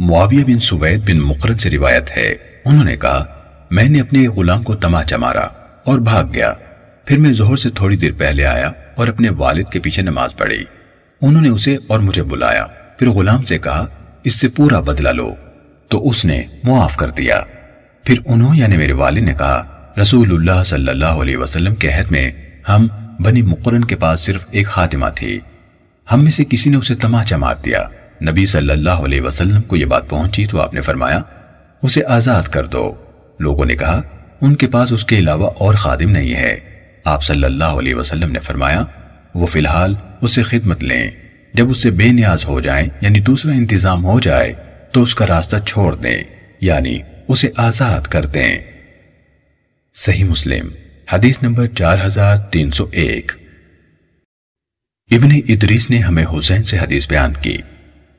मुआविया बिन सुवैद बिन मुकरद से रिवायत है उन्होंने कहा मैंने अपने एक गुलाम को तमाचा मारा और भाग गया फिर मैं जोहर से थोड़ी देर पहले आया और अपने वालिद के पीछे नमाज पढ़ी उन्होंने उसे और मुझे बुलाया फिर गुलाम से कहा इससे पूरा बदला लो तो उसने मुआफ कर दिया फिर उन्होंने यानी मेरे वालिद ने कहा रसूलुल्लाह सल्लल्लाहु अलैहि वसल्लम के अहद में हम बनी मुकरन के पास सिर्फ एक खातिमा थी हम में से किसी ने उसे तमाचा मार दिया नबी सल्लल्लाहु अलैहि वसल्लम को यह बात पहुंची तो आपने फरमाया उसे आजाद कर दो लोगों ने कहा उनके पास उसके अलावा और खादिम नहीं है आप सल्लल्लाहु अलैहि वसल्लम ने फरमाया वो फिलहाल उससे खिदमत लें जब उससे बेनियाज हो जाए यानी दूसरा इंतजाम हो जाए तो उसका रास्ता छोड़ दें यानी उसे आजाद कर दें सही मुस्लिम हदीस नंबर 4301 इब्ने इदरीस ने हमें हुसैन से हदीस बयान की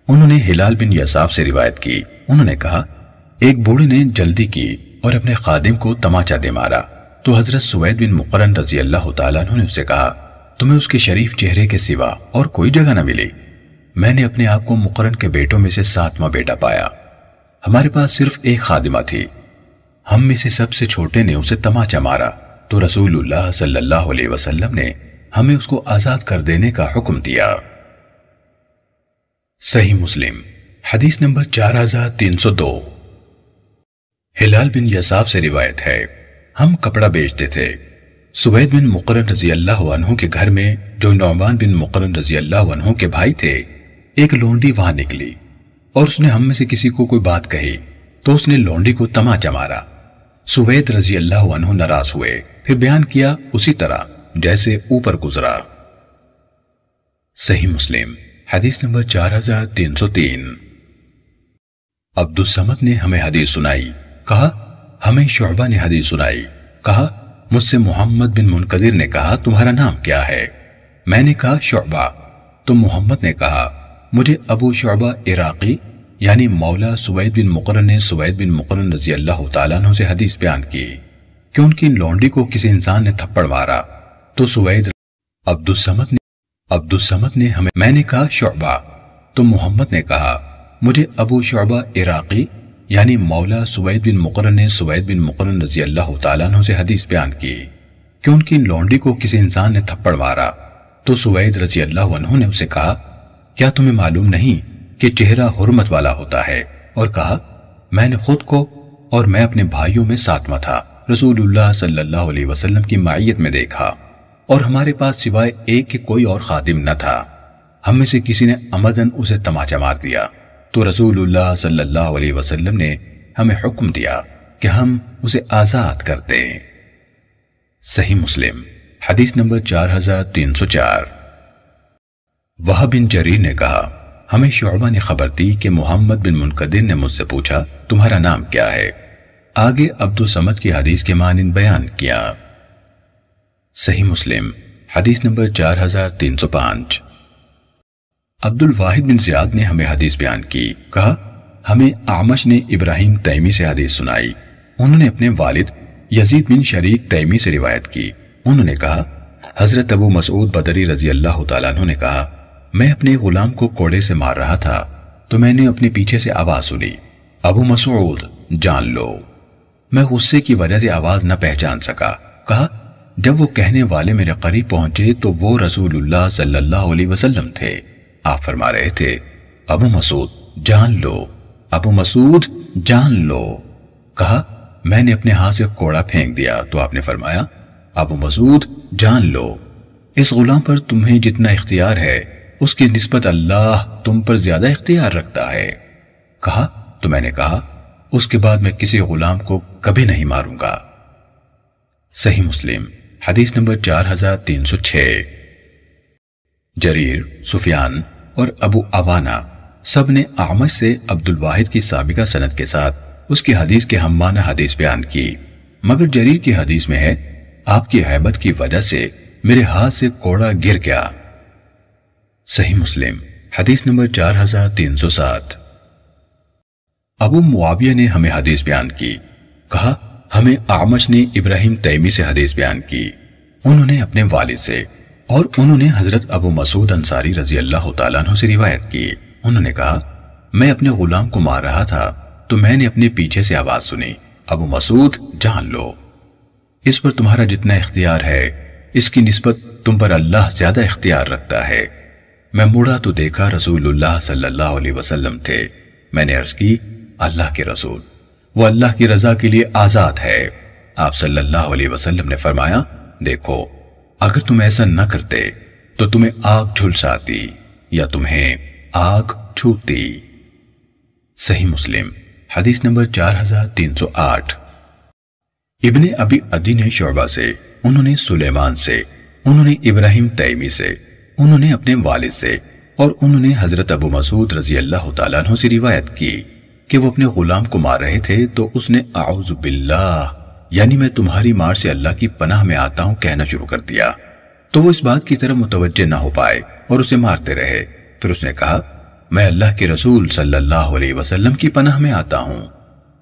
उन्होंने हिलाल बिन यसाफ से रिवायत की उन्होंने कहा एक बूढ़े ने जल्दी की और अपने खादिम को तमाचा दे मारा तो हजरत सुवैद बिन मुकरन रजी अल्लाह ने उसे कहा तुम्हें उसके शरीफ चेहरे के सिवा और कोई जगह न मिली मैंने अपने आप को मुकरन के बेटों में से सातवां बेटा पाया हमारे पास सिर्फ एक खादिमा थी हम में से सबसे छोटे ने उसे तमाचा मारा तो रसूलुल्लाह सल्लल्लाहु अलैहि वसल्लम ने हमें उसको आजाद कर देने का हुक्म दिया सही मुस्लिम हदीस नंबर चार हजार तीन सौ दो हिलाल बिन यसाब से रिवायत है हम कपड़ा बेचते थे सुवैद बिन मुकरन रजी अल्लाह के घर में जो नौमान बिन मुकरन रजी अल्लाह के भाई थे एक लोंडी वहां निकली और उसने हम में से किसी को कोई बात कही तो उसने लोंडी को तमाचा मारा सुवैद रजी अल्लाह नाराज हुए फिर बयान किया उसी तरह जैसे ऊपर गुजरा सही मुस्लिम हदीस नंबर 4303 अब्दुल समद ने हमें हदीस सुनाई कहा हमें शुबा ने हदीस सुनाई कहा मुझसे मोहम्मद बिन मुनकदिर ने कहा तुम्हारा नाम क्या है मैंने कहा शुबा तो मोहम्मद ने कहा मुझे अबू शुबा इराकी यानी मौला सुबैद बिन मुकर ने सुबैद बिन मुकर रजी अल्लाह तु से हदीस बयान की कि उनकी लौंडी को किसी इंसान ने थप्पड़ मारा तो सुबैद अब्दुल समद समद ने हमें मैंने कहा शोबा तो मोहम्मद ने कहा मुझे अबू शोबा इराकी यानी मौला सुवैद बिन मुकर ने सुवैद बिन मुकर रजी अल्लाह तु से हदीस बयान की कि उनकी लौंडी को किसी इंसान ने थप्पड़ मारा तो सुवैद रजी अल्लाह ने उसे कहा क्या तुम्हें मालूम नहीं कि चेहरा हुरमत वाला होता है और कहा मैंने खुद को और मैं अपने भाइयों में सातवा था रसूलुल्लाह सल्लल्लाहु अलैहि वसल्लम की माइत में देखा और हमारे पास सिवाय एक के कोई और खादिम न था हम में से किसी ने अमदन उसे तमाचा मार दिया तो रसूलुल्लाह सल्लल्लाहु अलैहि वसल्लम ने हमें हुक्म दिया कि हम उसे आजाद कर दें सही मुस्लिम हदीस नंबर 4304 वह बिन जरीर ने कहा हमें शोबा ने खबर दी कि मोहम्मद बिन मुनकदिर ने मुझसे पूछा तुम्हारा नाम क्या है आगे अब्दुल समद की हदीस के मानिंद बयान किया सही मुस्लिम हदीस नंबर 4305 अब्दुल वाहिद बिन जियाद ने हमें हदीस बयान की कहा हमें आमश ने इब्राहिम तैमी से हदीस सुनाई उन्होंने अपने वालिद यजीद बिन शरीक तैमी से रिवायत की उन्होंने कहा हजरत अबू मसूद बदरी रजी अल्लाह तु ने कहा मैं अपने गुलाम को कोड़े से मार रहा था तो मैंने अपने पीछे से आवाज सुनी अबू मसूद जान लो मैं गुस्से की वजह से आवाज न पहचान सका कहा जब वो कहने वाले मेरे करीब पहुंचे तो वो रसूलुल्लाह सल्लल्लाहु अलैहि वसल्लम थे आप फरमा रहे थे अबू मसूद जान लो अबू मसूद जान लो कहा मैंने अपने हाथ से कोड़ा फेंक दिया तो आपने फरमाया अबू मसूद जान लो इस गुलाम पर तुम्हें जितना इख्तियार है उसकी नस्बत अल्लाह तुम पर ज्यादा इख्तियार रखता है कहा तो मैंने कहा उसके बाद मैं किसी गुलाम को कभी नहीं मारूंगा सही मुस्लिम हदीस नंबर 4306 जरीर सुफियान और अबू अवाना सब ने आमज से अब्दुल वाहिद की साबिका सनत के साथ उसकी हदीस के हम माना हदीस बयान की मगर जरीर की हदीस में है आपकी हैबत की वजह से मेरे हाथ से कोड़ा गिर गया सही मुस्लिम हदीस नंबर 4307 अबू मुआविया ने हमें हदीस बयान की कहा हमें आमश ने इब्राहिम तैमी से हदीस बयान की उन्होंने अपने वाले से और उन्होंने हजरत अबू मसूद अंसारी रजी अल्लाह तु से रिवायत की उन्होंने कहा मैं अपने गुलाम को मार रहा था तो मैंने अपने पीछे से आवाज सुनी अबू मसूद जान लो इस पर तुम्हारा जितना इख्तियार है इसकी निस्बत तुम पर अल्लाह ज्यादा इख्तियार रखता है मैं मुड़ा तो देखा रसूल सल्लाह वसलम थे मैंने अर्ज की अल्लाह के रसूल वो अल्लाह की रजा के लिए आजाद है आप सल्लल्लाहु अलैहि वसल्लम ने फरमाया देखो अगर तुम ऐसा न करते तो तुम्हें आग झुलसाती या तुम्हें आग छूती सही मुस्लिम हदीस नंबर 4308 इब्ने अबी अदी ने शोबा से उन्होंने सुलेमान से उन्होंने इब्राहिम तैमी से उन्होंने अपने वालिद से और उन्होंने हजरत अबू मसूद रजी अल्लाह तु से रिवायत की कि वो अपने गुलाम को मार रहे थे तो उसने आउज बिल्ला यानी मैं तुम्हारी मार से अल्लाह की पनाह में आता हूँ कहना शुरू कर दिया तो वो इस बात की तरफ मुतवजह ना हो पाए और उसे मारते रहे फिर उसने कहा मैं अल्लाह के रसूल सल्लल्लाहु अलैहि वसल्लम की पनाह में आता हूँ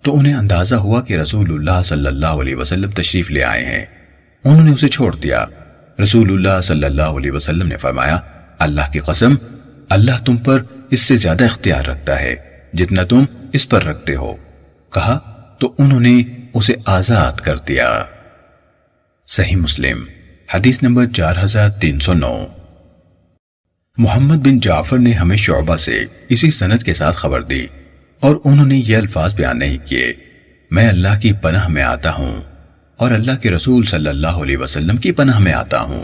तो उन्हें अंदाजा हुआ कि रसूलुल्लाह सल्लल्लाहु अलैहि वसल्लम तशरीफ ले आए हैं उन्होंने उसे छोड़ दिया रसूलुल्लाह सल्लल्लाहु अलैहि वसल्लम ने फरमाया अल्लाह की कसम अल्लाह तुम पर इससे ज्यादा इख्तियार रखता है जितना तुम इस पर रखते हो कहा तो उन्होंने उसे आजाद कर दिया सही मुस्लिम हदीस नंबर 4309 मोहम्मद बिन जाफर ने हमें शोबा से इसी सनत के साथ खबर दी और उन्होंने ये अल्फाज बयान नहीं किए मैं अल्लाह की पनाह में आता हूं और अल्लाह के रसूल सल्लल्लाहु अलैहि वसल्लम की पनाह में आता हूं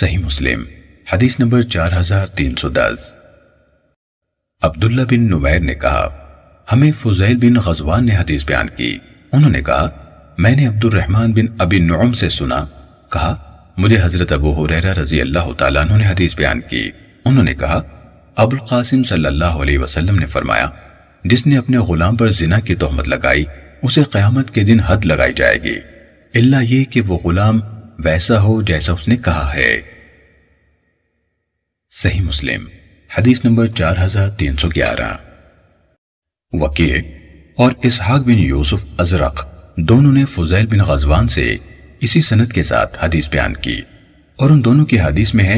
सही मुस्लिम हदीस नंबर 4310 अब्दुल्ला बिन नुमैर ने कहा हमें फुजैल बिन गजवान ने हदीस बयान की उन्होंने कहा मैंने अब्दुल रहमान बिन अबी नुम से सुना कहा मुझे हजरत अबू हुरैरा रजी अल्लाह तआला ने हदीस बयान की उन्होंने कहा अबुल कासिम सल्लल्लाहु अलैहि वसल्लम ने फरमाया जिसने अपने गुलाम पर जिना की तोहमत लगाई उसे क़यामत के दिन हद लगाई जाएगी इल्ला ये कि वो गुलाम वैसा हो जैसा उसने कहा है सही मुस्लिम हदीस नंबर 4311 वकी और इसहाक बिन यूसुफ अजरक दोनों ने फुजैल बिन गजवान से इसी सनत के साथ हदीस बयान की और उन दोनों की हदीस में है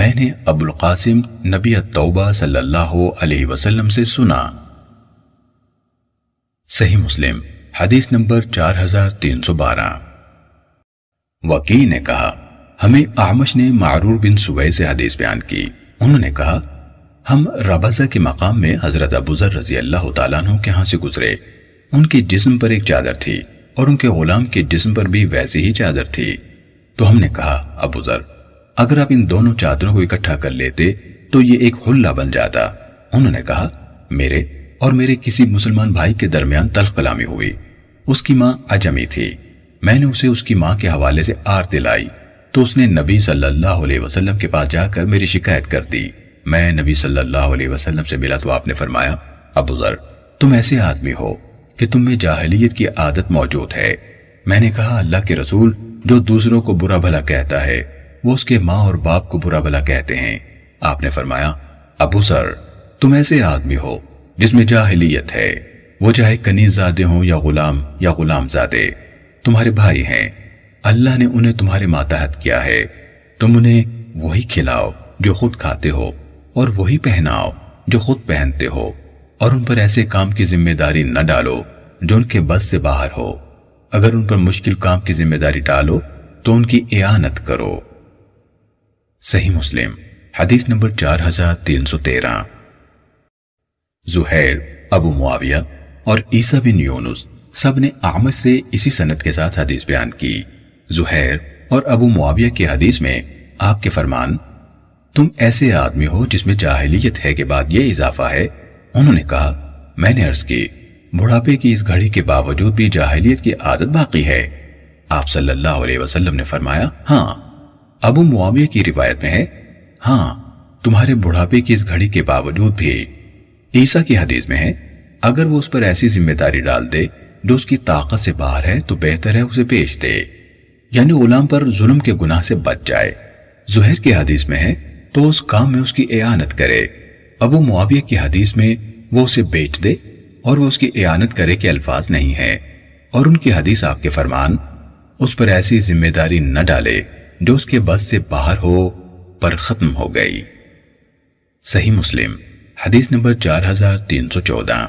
मैंने अबुल कासिम नबी तौबा सल्लल्लाहु अलैहि वसल्लम से सुना सही मुस्लिम हदीस नंबर 4312 वकी ने कहा हमें आमश ने मारूर बिन सुबह से हदीस बयान की उन्होंने कहा हम रबाजा के मकाम में हजरत अबूजर रजी अल्लाह तु के यहाँ से गुजरे उनके जिस्म पर एक चादर थी और उनके गुलाम के जिस्म पर भी वैसी ही चादर थी तो हमने कहा अबूजर अगर आप इन दोनों चादरों को इकट्ठा कर लेते तो ये एक हुल्ला बन जाता उन्होंने कहा मेरे और मेरे किसी मुसलमान भाई के दरमियान तल कलामी हुई उसकी माँ अजमी थी मैंने उसे उसकी माँ के हवाले से आर दिलाई तो उसने नबी सल्लल्लाहु अलैहि वसल्लम के पास जाकर मेरी शिकायत कर दी मैं नबी सल्लल्लाहु अलैहि वसल्लम से मिला तो आपने फरमाया अबू जर तुम ऐसे आदमी हो कि तुम में जाहलीत की आदत मौजूद है मैंने कहा अल्लाह के रसूल जो दूसरों को बुरा भला कहता है वो उसके माँ और बाप को बुरा भला कहते हैं आपने फरमाया अबू सर तुम ऐसे आदमी हो जिसमें जाहलीत है वो चाहे कनीजादे हों या गुलाम या गुलाम जादे तुम्हारे भाई हैं अल्लाह ने उन्हें तुम्हारे मातहत किया है तुम उन्हें वही खिलाओ जो खुद खाते हो और वही पहनाओ जो खुद पहनते हो और उन पर ऐसे काम की जिम्मेदारी न डालो जो उनके बस से बाहर हो अगर उन पर मुश्किल काम की जिम्मेदारी डालो तो उनकी एआनत करो सही मुस्लिम हदीस नंबर चार हजार तीन सौ तेरह जुहैर अबू मुआविया और ईसा बिन यूनुस सब ने आमद से इसी सनत के साथ हदीस बयान की जुहैर और अबू मुआविया की हदीस में आपके फरमान तुम ऐसे आदमी हो जिसमें जाहिलियत है के बाद ये इजाफा है उन्होंने कहा मैंने अर्ज की बुढ़ापे की इस घड़ी के बावजूद भी जाहिलियत की आदत बाकी है आप सल्लल्लाहु अलैहि वसल्लम ने फरमाया हाँ अबू मुआविया की रिवायत में है हाँ तुम्हारे बुढ़ापे की इस घड़ी के बावजूद भी ईसा की हदीस में है अगर वो उस पर ऐसी जिम्मेदारी डाल दे जो उसकी ताकत से बाहर है तो बेहतर है उसे पेश दे यानी गुलाम पर जुल्म के गुनाह से बच जाए जुहर की हदीस में है तो उस काम में उसकी एयानत करे अबू मुआविया की हदीस में वो उसे बेच दे और वो उसकी एयानत करे के अल्फाज नहीं है और उनकी हदीस आपके फरमान उस पर ऐसी जिम्मेदारी न डाले जो उसके बस से बाहर हो पर खत्म हो गई सही मुस्लिम हदीस नंबर 4314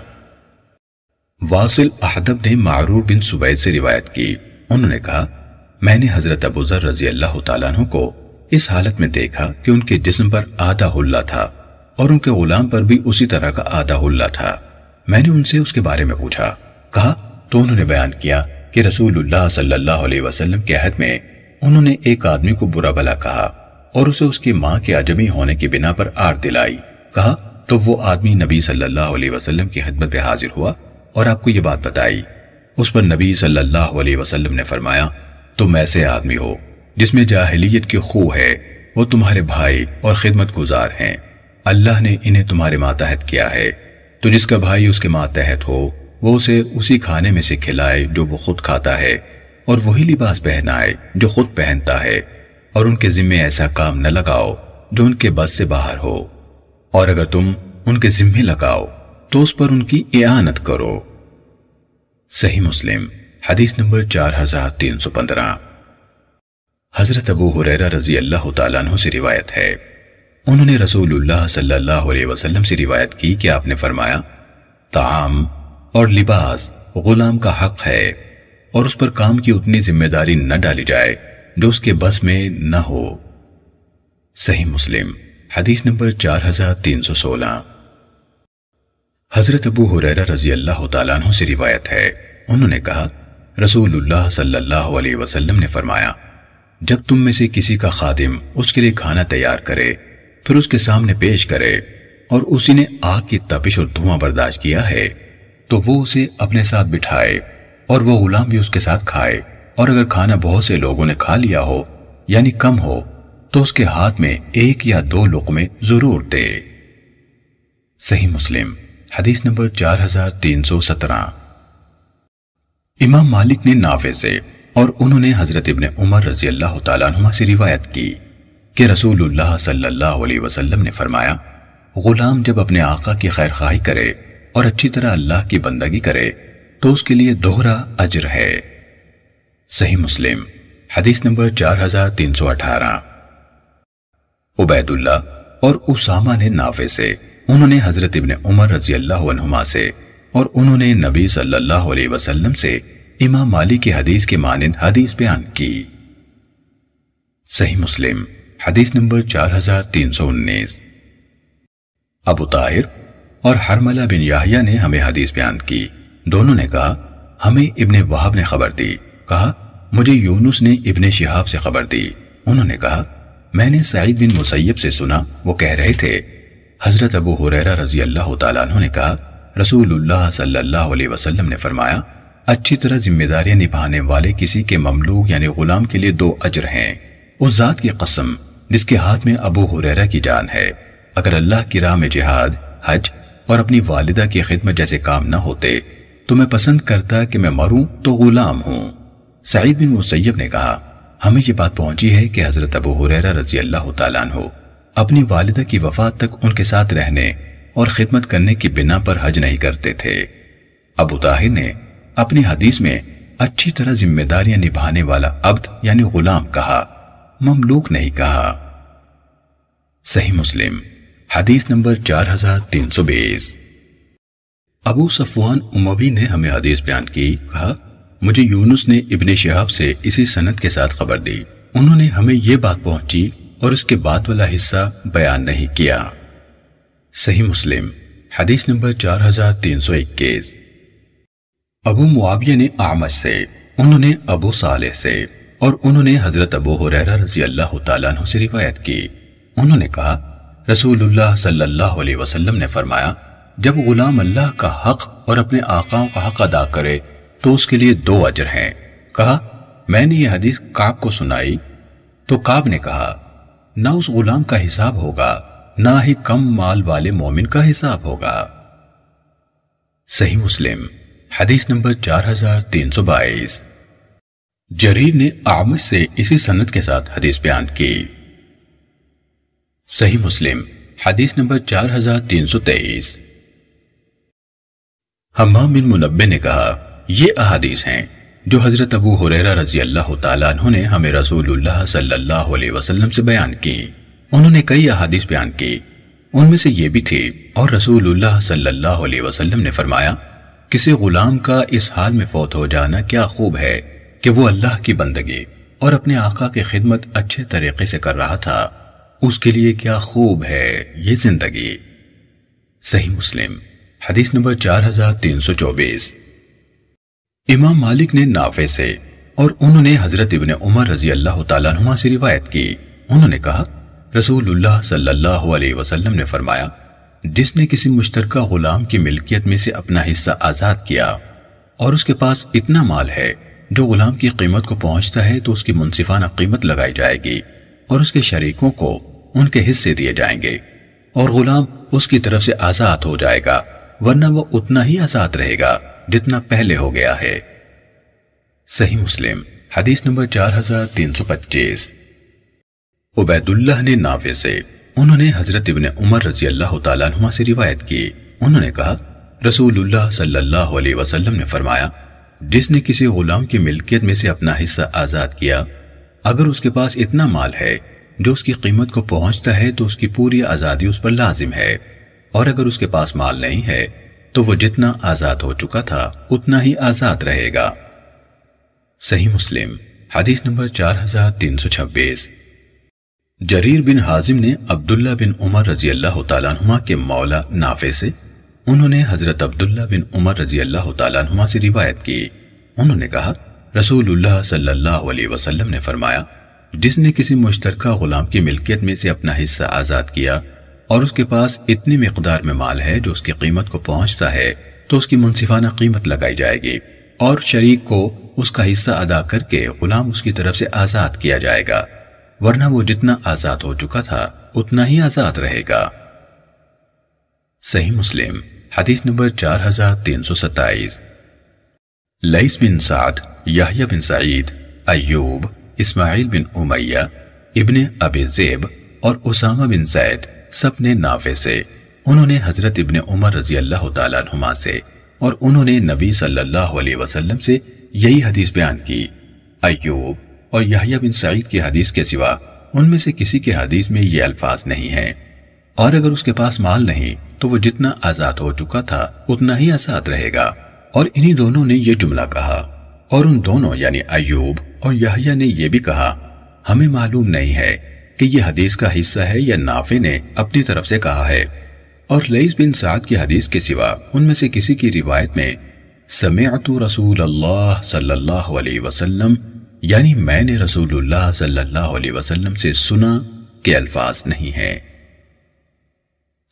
वासिल अहदब ने मारूर बिन सुबैद से रिवायत की उन्होंने कहा मैंने हजरत अबूजर रजी अल्लाह तु को इस हालत में देखा कि उनके जिस्म पर आधा हुल्ला था और उनके गुलाम पर भी उसी तरह का आधा हुल्ला था मैंने उनसे उसके बारे में पूछा कहा तो उन्होंने बयान किया कि रसूलुल्लाह सल्लल्लाहु अलैहि वसल्लम के अहद में उन्होंने एक आदमी को बुरा भला कहा और उसे उसकी माँ के अजमी होने के बिना पर आर दिलाई कहा तो वो आदमी नबी सल्लल्लाहु अलैहि वसल्लम की खदमत में हाजिर हुआ और आपको ये बात बताई उस पर नबी सल्लल्लाहु अलैहि वसल्लम ने फरमाया तुम ऐसे आदमी हो जिसमें जाहिलियत की खू है वो तुम्हारे भाई और खिदमत गुजार हैं अल्लाह ने इन्हें तुम्हारे मातहत किया है तो जिसका भाई उसके मातहत हो वो उसे उसी खाने में से खिलाए जो वो खुद खाता है और वही लिबास पहनाए जो खुद पहनता है और उनके जिम्मे ऐसा काम न लगाओ जो उनके बस से बाहर हो और अगर तुम उनके जिम्मे लगाओ तो उस पर उनकी इआनत करो सही मुस्लिम हदीस नंबर चार हजार तीन सौ पंद्रह हजरत अबू हुरैरा रजी अल्लाह तु से रिवायत है उन्होंने रसूलुल्लाह सल्लल्लाहु अलैहि वसल्लम से रिवायत की कि आपने फरमाया ताम और लिबास गुलाम का हक है और उस पर काम की उतनी जिम्मेदारी न डाली जाए जो उसके बस में न हो सही मुस्लिम हदीस नंबर चार हजार तीन सौ सोलह हजरत अबू हुरैरा रजी अल्लाह तु से रिवायत है उन्होंने कहा रसूलुल्लाह सल्लल्लाहु अलैहि वसल्लम ने फरमाया जब तुम में से किसी का खादिम उसके लिए खाना तैयार करे फिर उसके सामने पेश करे और उसी ने आग की तपिश और धुआं बर्दाश्त किया है तो वो उसे अपने साथ बिठाए और वो गुलाम भी उसके साथ खाए और अगर खाना बहुत से लोगों ने खा लिया हो यानी कम हो तो उसके हाथ में एक या दो लुकमे जरूर दे सही मुस्लिम हदीस नंबर 4317 इमाम मालिक ने नाफे से और उन्होंने हजरत इब्ने उमर रजी अल्लाह तुमा से रिवायत की कि रसूलुल्लाह सल्लल्लाहु अलैहि वसल्लम ने फरमाया गुलाम जब अपने आका की खैर करे और अच्छी तरह अल्लाह की बंदगी करे तो उसके लिए दोहरा अजर है सही मुस्लिम हदीस नंबर 4318 उबैदुल्लाह और उसामा ने नाफे से उन्होंने हजरत इब्ने उमर रजी अल्लाह से और उन्होंने नबी सल्लल्लाहु अलैहि वसल्लम से इमाम मालिक की हदीस के मानंद हदीस बयान की सही मुस्लिम हदीस नंबर चार हजार तीन सौ उन्नीस अबू ताहिर और हरमला बिन याहिया ने हमें हदीस बयान की दोनों ने कहा हमें इब्ने वहाब ने खबर दी कहा मुझे यूनुस ने इब्ने शिहाब से खबर दी उन्होंने कहा मैंने सईद बिन मुसैब से सुना वो कह रहे थे हजरत अबू हुरैरा रजी अल्लाह तआला ने कहा रसूलुल्लाह सल्लल्लाहु अलैहि वसल्लम ने फरमाया अच्छी तरह जिम्मेदारियां निभाने वाले किसी के ममलूक यानी गुलाम के लिए दो अजर हैं उस जात की कसम जिसके हाथ में अबू हुरैरा की जान है अगर अल्लाह की राह में जिहाद हज और अपनी वालिदा की खिदमत जैसे काम न होते तो मैं पसंद करता कि मैं मरूं तो गुलाम हूं सईद बिन मुसैब ने कहा हमें ये बात पहुंची है कि हजरत अबू हुरैरा रजी अल्लाह तु अपनी वालिदा की वफात तक उनके साथ रहने और खिदमत करने की बिना पर हज नहीं करते थे अबू ताहिर ने अपनी हदीस में अच्छी तरह जिम्मेदारियां निभाने वाला अब्द यानी गुलाम कहा ममलूक नहीं कहा सही मुस्लिम हदीस नंबर चार हजार तीन सौ बीस अबू सफवान उमवी ने हमें हदीस बयान की कहा मुझे यूनुस ने इबन शहाब से इसी सनत के साथ खबर दी उन्होंने हमें यह बात पहुंची और उसके बाद वाला हिस्सा बयान नहीं किया सही मुस्लिम हदीस नंबर चार हजार तीन सौ इक्कीस अबू मुआविया ने आमद से उन्होंने अबू साले से और उन्होंने हजरत अबू हुरैरा रजी अल्लाह तु से रिवायत की उन्होंने कहा रसूलुल्लाह सल्लल्लाहु अलैहि वसल्लम ने फरमाया जब गुलाम अल्लाह का हक और अपने आकाओं का हक अदा करे तो उसके लिए दो अजर हैं कहा मैंने यह हदीस काब को सुनाई तो काब ने कहा ना उस गुलाम का हिसाब होगा ना ही कम माल वाले मोमिन का हिसाब होगा सही मुस्लिम हदीस नंबर 4322 जरीर ने आमिर से इसी सनत के साथ हदीस बयान की सही मुस्लिम हदीस नंबर 4323 हमाम बिन मुनबे ने कहा ये अहादीस हैं जो हजरत अबू हुरैरा रजी अल्लाह तआला ने हमें रसूलुल्लाह सल्लल्लाहु अलैहि वसल्लम से बयान की उन्होंने कई अहादीस बयान की उनमें से ये भी थी और रसूलुल्लाह सल्लल्लाहु अलैहि वसल्लम ने फरमाया किसी गुलाम का इस हाल में फौत हो जाना क्या खूब है कि वो अल्लाह की बंदगी और अपने आका की खिदमत अच्छे तरीके से कर रहा था उसके लिए क्या खूब है ये जिंदगी सही मुस्लिम हदीस नंबर 4324 इमाम मालिक ने नाफे से और उन्होंने हजरत इबन उमर रजी अल्लाह तुमा से रिवायत की उन्होंने कहा रसूल सल्लाह वसलम ने फरमाया जिसने किसी मुश्तर गुलाम की मिल्कियत में से अपना हिस्सा आज़ाद किया और उसके पास इतना माल है जो गुलाम की कीमत को पहुंचता है तो उसकी मुनसिफाना कीमत लगाई जाएगी और उसके शरीकों को उनके हिस्से दिए जाएंगे और गुलाम उसकी तरफ से आज़ाद हो जाएगा वरना वो उतना ही आज़ाद रहेगा जितना पहले हो गया है सही मुस्लिम हदीस नंबर चार हजार तीन सौ पच्चीस उबैदुल्लाह ने नावे से उन्होंने हजरत इब्ने उमर रजी अल्लाह तुमा से रिवायत की उन्होंने कहा रसूलुल्लाह सल्लल्लाहु अलैहि वसल्लम ने फरमाया जिसने किसी गुलाम की मिल्कियत में से अपना हिस्सा आज़ाद किया अगर उसके पास इतना माल है जो उसकी कीमत को पहुंचता है तो उसकी पूरी आज़ादी उस पर लाजिम है और अगर उसके पास माल नहीं है तो वो जितना आज़ाद हो चुका था उतना ही आज़ाद रहेगा सही मुस्लिम हदीस नंबर चार हजार तीन सौ छब्बीस जरीर बिन हाजिम ने अब्दुल्ला बिन उमर रजी अल्लाह तुमा के मौला नाफे से उन्होंने हजरत अब्दुल्ला बिन उमर रजी अल्लाह तुमा से रिवायत की उन्होंने कहा रसूलुल्लाह सल्लल्लाहु अलैहि वसल्लम ने फरमाया जिसने किसी मुश्तर गुलाम की मिल्कियत में से अपना हिस्सा आज़ाद किया और उसके पास इतनी मकदार में माल है जो उसकी कीमत को पहुंचता है तो उसकी मुनसिफाना कीमत लगाई जाएगी और शरीक को उसका हिस्सा अदा करके गुलाम उसकी तरफ से आज़ाद किया जाएगा वरना वो जितना आजाद हो चुका था उतना ही आजाद रहेगा सही मुस्लिम हदीस नंबर चार हजार तीन सौ सत्ताईस लईस बिन साद याहिया बिन सईद अयूब इस्माइल बिन उमैया इब्ने अबे जेब और उसामा बिन जैद सब ने नाफे से उन्होंने हजरत इब्ने उमर रजी अल्लाह तुमा से और उन्होंने नबी सल्लल्लाहु अलैहि वसल्लम से यही हदीस बयान की अयूब और याहिया बिन सईद की हदीस के सिवा उनमें से किसी के हदीस में ये अल्फाज नहीं हैं और अगर उसके पास माल नहीं तो वो जितना आजाद हो चुका था उतना ही आजाद रहेगा और इन्हीं दोनों ने ये जुमला कहा और उन दोनों यानी अयूब और याहिया ने यह भी कहा हमें मालूम नहीं है कि यह हदीस का हिस्सा है या नाफे ने अपनी तरफ से कहा है और लईस बिन साद की हदीस के सिवा उनमें से किसी की रिवायत में समेतु रसूल अल्लाह सल्लल्लाहु अलैहि वसल्लम यानी मैंने रसूलुल्लाह सल्लल्लाहु अलैहि वसल्लम से सुना के अल्फाज नहीं है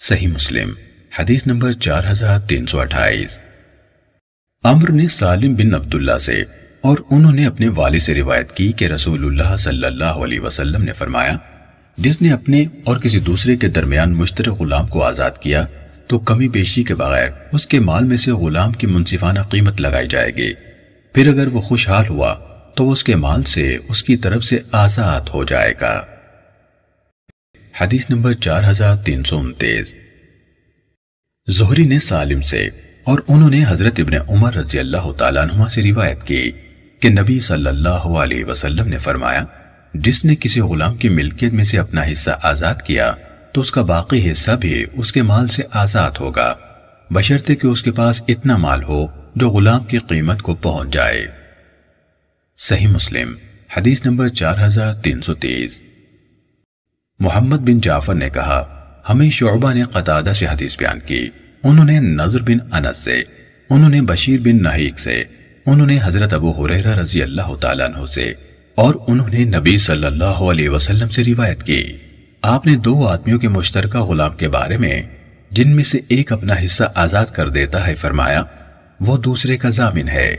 सही मुस्लिम हदीस नंबर चार हजार तीन सौ अट्ठाईस अम्र ने सालिम बिन अब्दुल्ला से और उन्होंने अपने वाले से रिवायत की कि रसूलुल्लाह सल्लल्लाहु अलैहि वसल्लम ने फरमाया जिसने अपने और किसी दूसरे के दरमियान मुश्तर गुलाम को आज़ाद किया तो कमी पेशी के बगैर उसके माल में से गुलाम की मुनसिफाना कीमत लगाई जाएगी फिर अगर वो खुशहाल हुआ तो उसके माल से उसकी तरफ से आजाद हो जाएगा हदीस नंबर चार हजार तीन सौ उनतीस जोहरी ने सालिम से और उन्होंने हजरत इबन उमर रजी अल्लाह तुमा से रिवायत की कि नबी सल्लल्लाहु अलैहि वसल्लम ने फरमाया जिसने किसी गुलाम की मिल्कियत में से अपना हिस्सा आजाद किया तो उसका बाकी हिस्सा भी उसके माल से आजाद होगा बशर्ते कि उसके पास इतना माल हो जो गुलाम की कीमत को पहुंच जाए सही मुस्लिम हदीस नंबर 4323 मोहम्मद बिन जाफर ने कहा हमें शोबा ने कतादा से हदीस बयान की उन्होंने नजर बिन अनस से उन्होंने बशीर बिन नहीक से उन्होंने हजरत अबू हुरैरा रजी अल्लाह तु से और उन्होंने नबी सल्लल्लाहु अलैहि वसल्लम से रिवायत की आपने दो आदमियों के मुश्तरका गुलाम के बारे में जिनमें से एक अपना हिस्सा आजाद कर देता है फरमाया वो दूसरे का जामिन है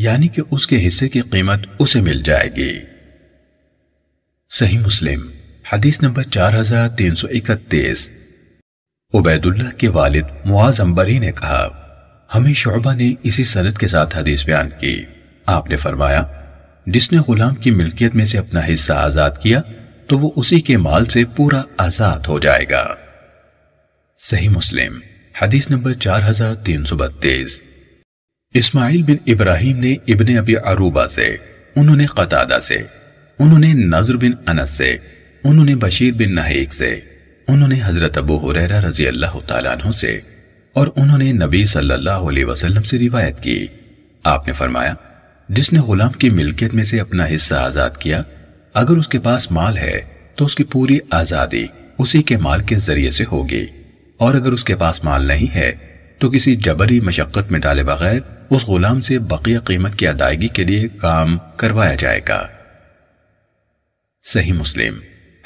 यानी कि उसके हिस्से की कीमत उसे मिल जाएगी सही मुस्लिम हदीस नंबर चार हजार तीन सौ इकतीस उबैदुल्लाह के वालिद मुआज अंबरी ने कहा हमें शोबा ने इसी सनत के साथ हदीस बयान की आपने फरमाया जिसने गुलाम की मिल्कियत में से अपना हिस्सा आजाद किया तो वो उसी के माल से पूरा आजाद हो जाएगा सही मुस्लिम हदीस नंबर चार हजार तीन सौ बत्तीस इस्माइल बिन इब्राहिम ने इबन अबी अरूबा से उन्होंने कतादा से उन्होंने नजर बिन अनस से उन्होंने बशीर बिन नहेक से उन्होंने हजरत अबू हुरैरा रजी अल्लाह तु से और उन्होंने नबी सल्लल्लाहु अलैहि वसल्लम से रिवायत की आपने फरमाया जिसने गुलाम की मिल्कियत में से अपना हिस्सा आजाद किया अगर उसके पास माल है तो उसकी पूरी आजादी उसी के माल के जरिए से होगी और अगर उसके पास माल नहीं है तो किसी जबरी मशक्क़त में डाले बगैर उस गुलाम से बकिया कीमत की अदायगी के लिए काम करवाया जाएगा सही मुस्लिम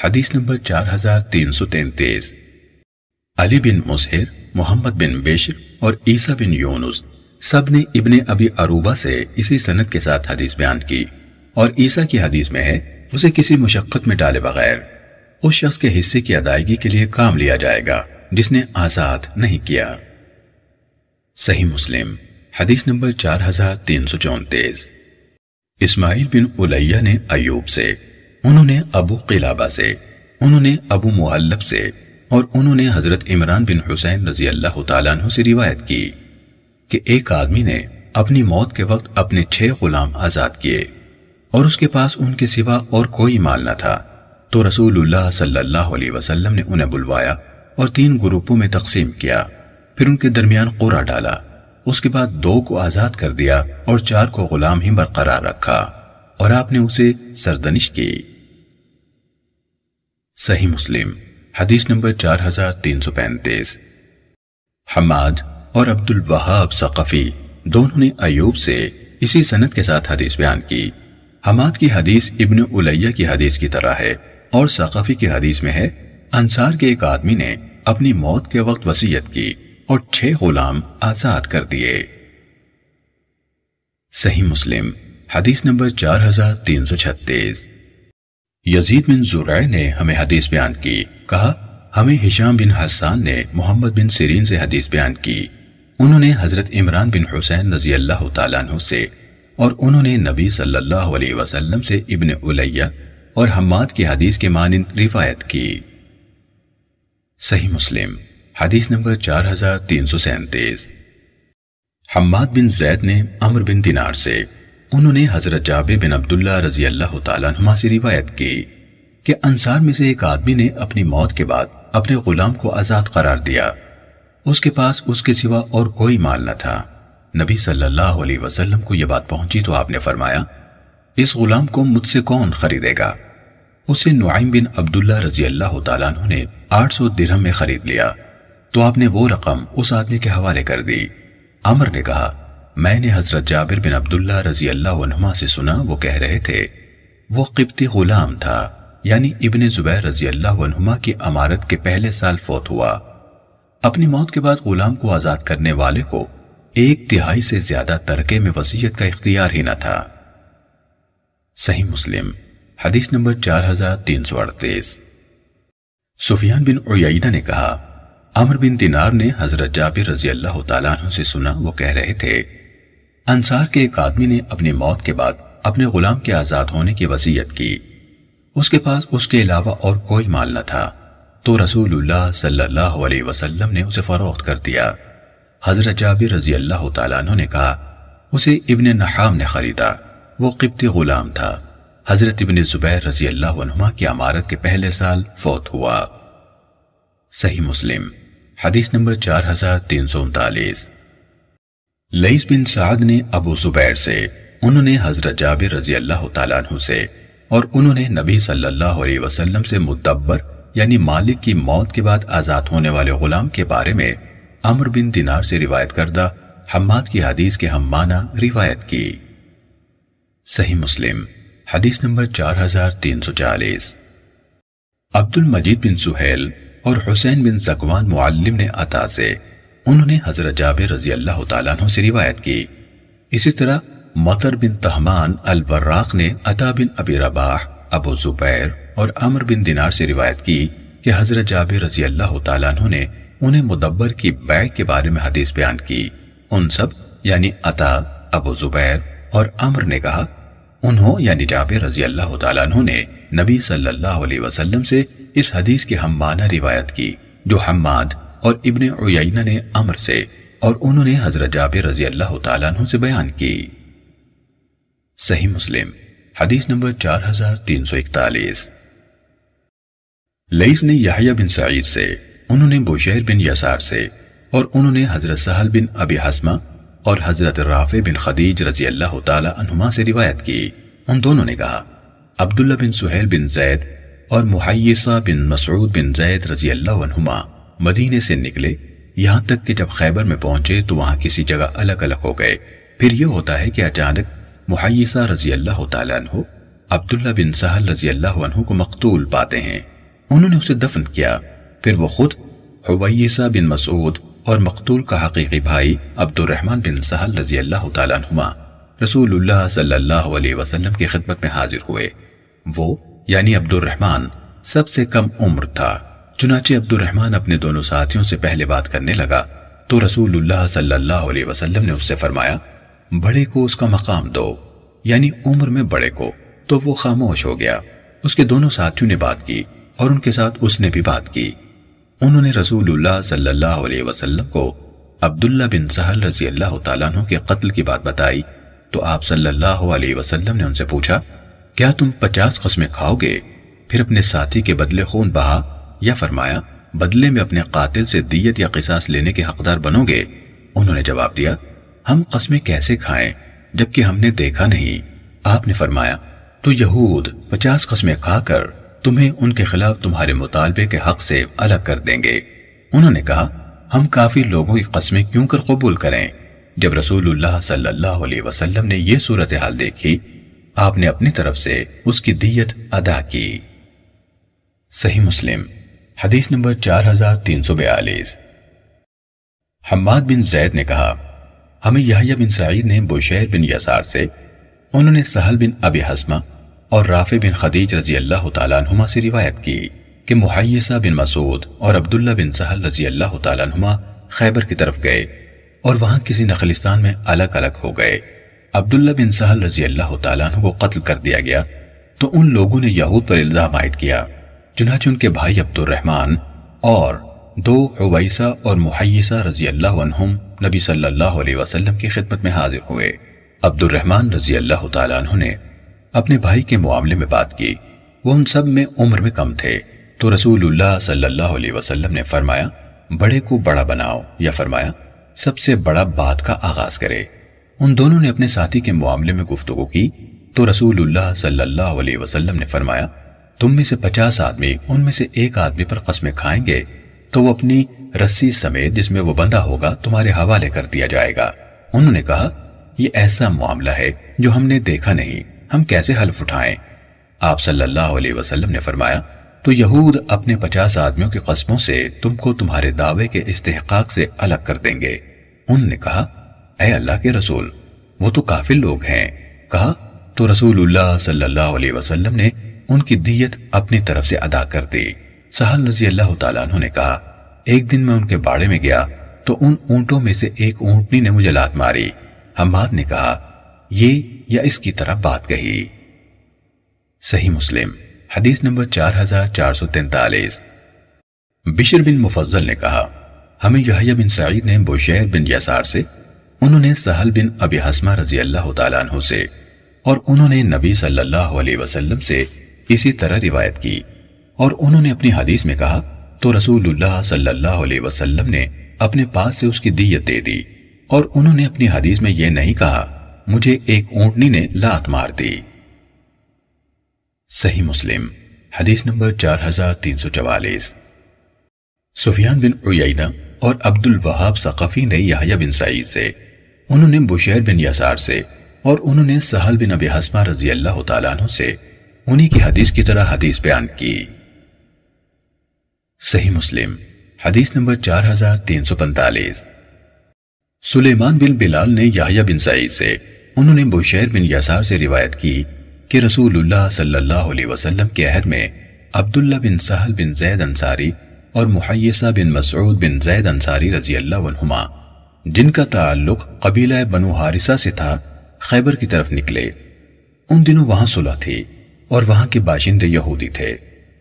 हदीस नंबर चार हजार तीन सौ तैतीस अली बिन मुसहिर मोहम्मद बिन बेशर और ईसा बिन यूनुस सब ने इब्ने अबी अरूबा से इसी सनत के साथ हदीस बयान की और ईसा की हदीस में है उसे किसी मुशक्क़त में डाले बगैर उस शख्स के हिस्से की अदायगी के लिए काम लिया जाएगा जिसने आजाद नहीं किया सही मुस्लिम हदीस नंबर चार हजार तीन सौ चौतीस इसमाइल बिन उलैया ने अयूब से उन्होंने अबू किलाबा से उन्होंने अबू मुहल्लब से और उन्होंने हजरत इमरान बिन हुसैन रजी अल्लाह तु से रिवायत की कि एक आदमी ने अपनी मौत के वक्त अपने छह गुलाम आजाद किए और उसके पास उनके सिवा और कोई माल न था तो रसूलुल्लाह सल्लल्लाहु अलैहि वसल्लम ने उन्हें बुलवाया और तीन ग्रुपों में तकसीम किया फिर उनके दरमियान कोरा डाला उसके बाद दो को आजाद कर दिया और चार को गुलाम ही बरकरार रखा और आपने उसे सरदनिश की सही मुस्लिम हदीस नंबर चार हजार तीन सौ पैंतीस हमाद और अब्दुल वहाब सकफी दोनों ने अयूब से इसी सनत के साथ हदीस बयान की हमाद की हदीस इब्न उलैया की हदीस की तरह है और सकफी की हदीस में है अंसार के एक आदमी ने अपनी मौत के वक्त वसीयत की और छह गुलाम आजाद कर दिए सही मुस्लिम हदीस नंबर चार हजार तीन सौ छत्तीस यजीद बिन जुराय ने हमें हदीस बयान की कहा हमें हिशाम बिन हसान ने मोहम्मद बिन सिरीन से हदीस बयान की उन्होंने हजरत इमरान बिन हुसैन रजी अल्लाह तु से और उन्होंने नबी सल्लल्लाहु अलैहि वसल्लम से इब्न उलैया और हम्माद की हदीस के मानंद रिवायत की सही मुस्लिम हदीस नंबर चार हजार तीन सौ सैंतीस हम्माद बिन जैद ने अमर बिन दिनार से उन्होंने हजरत जाबे बिन अब्दुल्ला रजी अल्लाह तुमा से रिवायत की कि अंसार में से एक आदमी ने अपनी मौत के बाद अपने गुलाम को आजाद करार दिया उसके पास उसके सिवा और कोई माल न था नबी सल्लल्लाहु अलैहि वसल्लम को यह बात पहुंची तो आपने फरमाया इस गुलाम को मुझसे कौन खरीदेगा उसे नुआइम बिन अब्दुल्ला रजी अल्लाह ने 800 दिरहम में खरीद लिया तो आपने वो रकम उस आदमी के हवाले कर दी अमर ने कहा मैंने हजरत जाबिर बिन अब्दुल्ला रजी अल्लाह से सुना वो कह रहे थे वो किबती गुलाम था यानी इबन जुबैर रजी अल्लाह की अमारत के पहले साल फौत हुआ अपनी मौत के बाद गुलाम को आजाद करने वाले को एक तिहाई से ज्यादा तरके में वसीयत का इख्तियार ही न था सही मुस्लिम हदीस नंबर चार हजार तीन सौ अड़तीस सुफियान बिन उदा ने कहा अमर बिन दिनार ने हजरत जाबिर रजी अल्लाह तु से सुना वो कह रहे थे अंसार के एक आदमी ने अपनी मौत के बाद अपने गुलाम के आजाद होने की वसीयत की उसके पास उसके अलावा और कोई माल न था तो रसूलुल्लाह सल्लल्लाहु अलैहि वसल्लम ने उसे फरोख्त कर दिया हजरत जाबिर रजी अल्लाह तु ने कहा उसे इबन नहाम ने खरीदा वो किब्ती गुलाम था हजरत इबन जुबैर रजी अल्लाह की अमारत के पहले साल फौत हुआ सही मुस्लिम हदीस नंबर चार हजार तीन सौ उनतालीस लईस बिन साद ने अबू जुबैर से उन्होंने हजरत जाबिर रजी अल्लाह तु से और उन्होंने नबी सल्लल्लाहु अलैहि वसल्लम से मुतब्बर यानी मालिक की मौत के बाद आजाद होने वाले गुलाम के बारे में अमर बिन दिनार से रिवायत करदा हम्माद की हदीस के हम माना रिवायत की सही मुस्लिम हदीस नंबर चार हजार तीन सौ चालीस अब्दुल मजीद बिन सुहेल और हुसैन बिन सकवान मुअल्लिम ने अता से उन्होंने हजरत जाबिर रजी अल्लाह तु से रिवायत की इसी तरह मतर बिन तहमान अल बर्राक ने अता बिन अबी रबाह अबू जुबैर और अमर बिन दिनार से रिवायत की कि हजरत जाबिर रजी अल्लाह तु ने उन्हें मुदब्बर की बैग के बारे में हदीस बयान की उन सब यानी अता अबू जुबैर और अमर ने कहा उन्हों यानी जाबिर रजी अल्लाह तु ने नबी सल्लल्लाहु अलैहि वसल्लम से इस हदीस की हम्माना रिवायत की जो हम्माद और इब्ने उयना ने अमर से और उन्होंने हजरत जाबिर रजी अल्लाह तु से बयान की सही मुस्लिम हदीस नंबर 4341 हजार लईस ने याहिया बिन सईद से उन्होंने बुशैर बिन यसार से और उन्होंने हजरत सहल बिन अबी हसमा और हजरत राफे बिन खदीज रजी अल्लाह तुमा से रिवायत की उन दोनों ने कहा अब्दुल्ला बिन सुहेल बिन जैद और मुहैसा बिन मसरूद बिन जैद रजी अल्लाहुमा मदीने से निकले यहाँ तक कि जब खैबर में पहुंचे तो वहां किसी जगह अलग अलग हो गए फिर यह होता है कि अचानक मुहैसा रजी अल्लाह तु अब्दुल्ला बिन सहल रजी अल्लाह को मकतूल पाते हैं उन्होंने उसे दफन किया फिर वो खुद हवैसा बिन मसूद और मकतूल का हकीकी भाई अब्दुलरहमान बिन सहल रजी अल्लाह तुमा रसूलुल्लाह सल्लल्लाहु अलैहि वसल्लम की खिदमत में हाजिर हुए वो यानी अब्दुलरहमान सबसे कम उम्र था चुनाचे अब्दुलरहमान अपने दोनों साथियों से पहले बात करने लगा तो रसूलुल्लाह सल्लल्लाहु अलैहि वसल्लम ने उससे फरमाया बड़े को उसका मकाम दो यानी उम्र में बड़े को तो वो खामोश हो गया उसके दोनों साथियों ने बात की और उनके साथ उसने भी बात की उन्होंने रसूलुल्लाह सल्लल्लाहु अलैहि वसल्लम को अब्दुल्ला बिन सहल रजी अल्लाह तु के कत्ल की बात बताई तो आप सल्लल्लाहु अलैहि वसल्लम ने उनसे पूछा क्या तुम पचास कस्में खाओगे फिर अपने साथी के बदले खून बहा या फरमाया बदले में अपने कातिल से दियत या किसास लेने के हकदार बनोगे उन्होंने जवाब दिया हम कस्में कैसे खाएं जबकि हमने देखा नहीं आपने फरमाया तो यहूद पचास कस्में खाकर तुम्हें उनके खिलाफ तुम्हारे मुतालबे के हक से अलग कर देंगे उन्होंने कहा हम काफी लोगों की कस्में क्यों कर कबूल करें जब रसूलुल्लाह सल्लल्लाहु अलैहि वसल्लम ने यह सूरत हाल देखी आपने अपनी तरफ से उसकी दियत अदा की सही मुस्लिम हदीस नंबर चार हजार तीन सौ बयालीस हम्माद बिन जैद ने कहा हमें बिन सईद ने बुशैर बिन यसार से उन्होंने सहल बिन अबी हसमा और राफे बिन खदीज रजी अल्लाह तुमा से रिवायत की कि मुहैसा बिन मसूद और अब्दुल्ला बिन सहल रजी अल्लाह तुमा खैबर की तरफ गए और वहां किसी नखलिस्तान में अलग अलग हो गए अब्दुल्ला बिन सहल रजी अल्लाह तु को कत्ल कर दिया गया तो उन लोगों ने यहूद पर इल्जाम आयद किया चुनाच उनके भाई अब्दुलरहमान और दो उवैसा और मुहैसा रजी अल्लाह नबी सल्लल्लाहु अलैहि वसल्लम की खिदमत में हाजिर हुए अब्दुलरहमान रजी अल्लाह तु ने अपने भाई के मामले में बात की वो उन सब में उम्र में कम थे तो रसूलुल्लाह सल्लल्लाहु अलैहि वसल्लम ने फरमाया बड़े को बड़ा बनाओ या फरमाया सबसे बड़ा बात का आगाज करे उन दोनों ने अपने साथी के मामले में गुफ्तगु की तो रसूलुल्लाह सल्लल्लाहु अलैहि वसल्लम ने फरमाया तुम में से पचास आदमी उनमें से एक आदमी पर कसमें खाएंगे तो वो अपनी रस्सी समेत जिसमें वो बंधा होगा तुम्हारे हवाले कर दिया जाएगा उन्होंने कहा यह ऐसा मामला है जो हमने देखा नहीं हम कैसे हल्फ उठाएं आप सल्लल्लाहु अलैहि वसल्लम ने फरमाया तो यहूद अपने पचास आदमियों के कस्बों से तुमको तुम्हारे दावे के इस्तेहकाक से अलग कर देंगे उनने कहा अः अल्लाह के रसूल वो तो काफिल लोग हैं कहा तो रसूलुल्लाह सल्लल्लाहु अलैहि वसल्लम ने उनकी दियत अपनी तरफ से अदा कर दी सहल रजी अल्लाह तु ने कहा एक दिन मैं उनके बाड़े में गया तो उन ऊंटों में से एक ऊंटनी ने मुझे लात मारी हम्माद ने कहा ये या इसकी तरह बात कही सही मुस्लिम हदीस नंबर चार हजार चार सौ तैतालीस बिशर बिन मुफजल ने कहा हमें यहिया बिन सईद ने बुशैर बिन यसार से उन्होंने सहल बिन अबी हसमा रजी अल्लाह तु से और उन्होंने नबी सल्लल्लाहु अलैहि वसल्लम से इसी तरह रिवायत की और उन्होंने अपनी हदीस में कहा तो रसूलुल्लाह सल्लल्लाहु अलैहि वसल्लम ने अपने पास से उसकी दीयत दे दी और उन्होंने अपनी हदीस में यह नहीं कहा मुझे एक ऊंटनी ने लात मार दी सही मुस्लिम हदीस नंबर चार हजार तीन सौ चवालीस सुफियान बिन उयना और अब्दुल वहाब सकाफी ने याहिया बिन सईद से उन्होंने बुशैर बिन यसार से और उन्होंने सहल बिन अबी हसमा रजी अल्लाह तु से उन्हीं की हदीस की तरह हदीस बयान की सही मुस्लिम हदीस नंबर चार हजार तीन सौ पैंतालीस सुलेमान बिन बिलाल ने याहिया बिन सईद से उन्होंने बुशैर बिन यासार से रिवायत की कि रसूलुल्लाह सल्लल्लाहु अलैहि वसल्लम के अहद में अब्दुल्ला बिन सहल बिन जैद अंसारी और मुहैसा बिन मसूद बिन जैद अंसारी रजी अल्लाहुमा जिनका ताल्लुक कबीला बनु हारिसा से था खैबर की तरफ निकले उन दिनों वहां सुलह थी और वहां के बाशिंदे यहूदी थे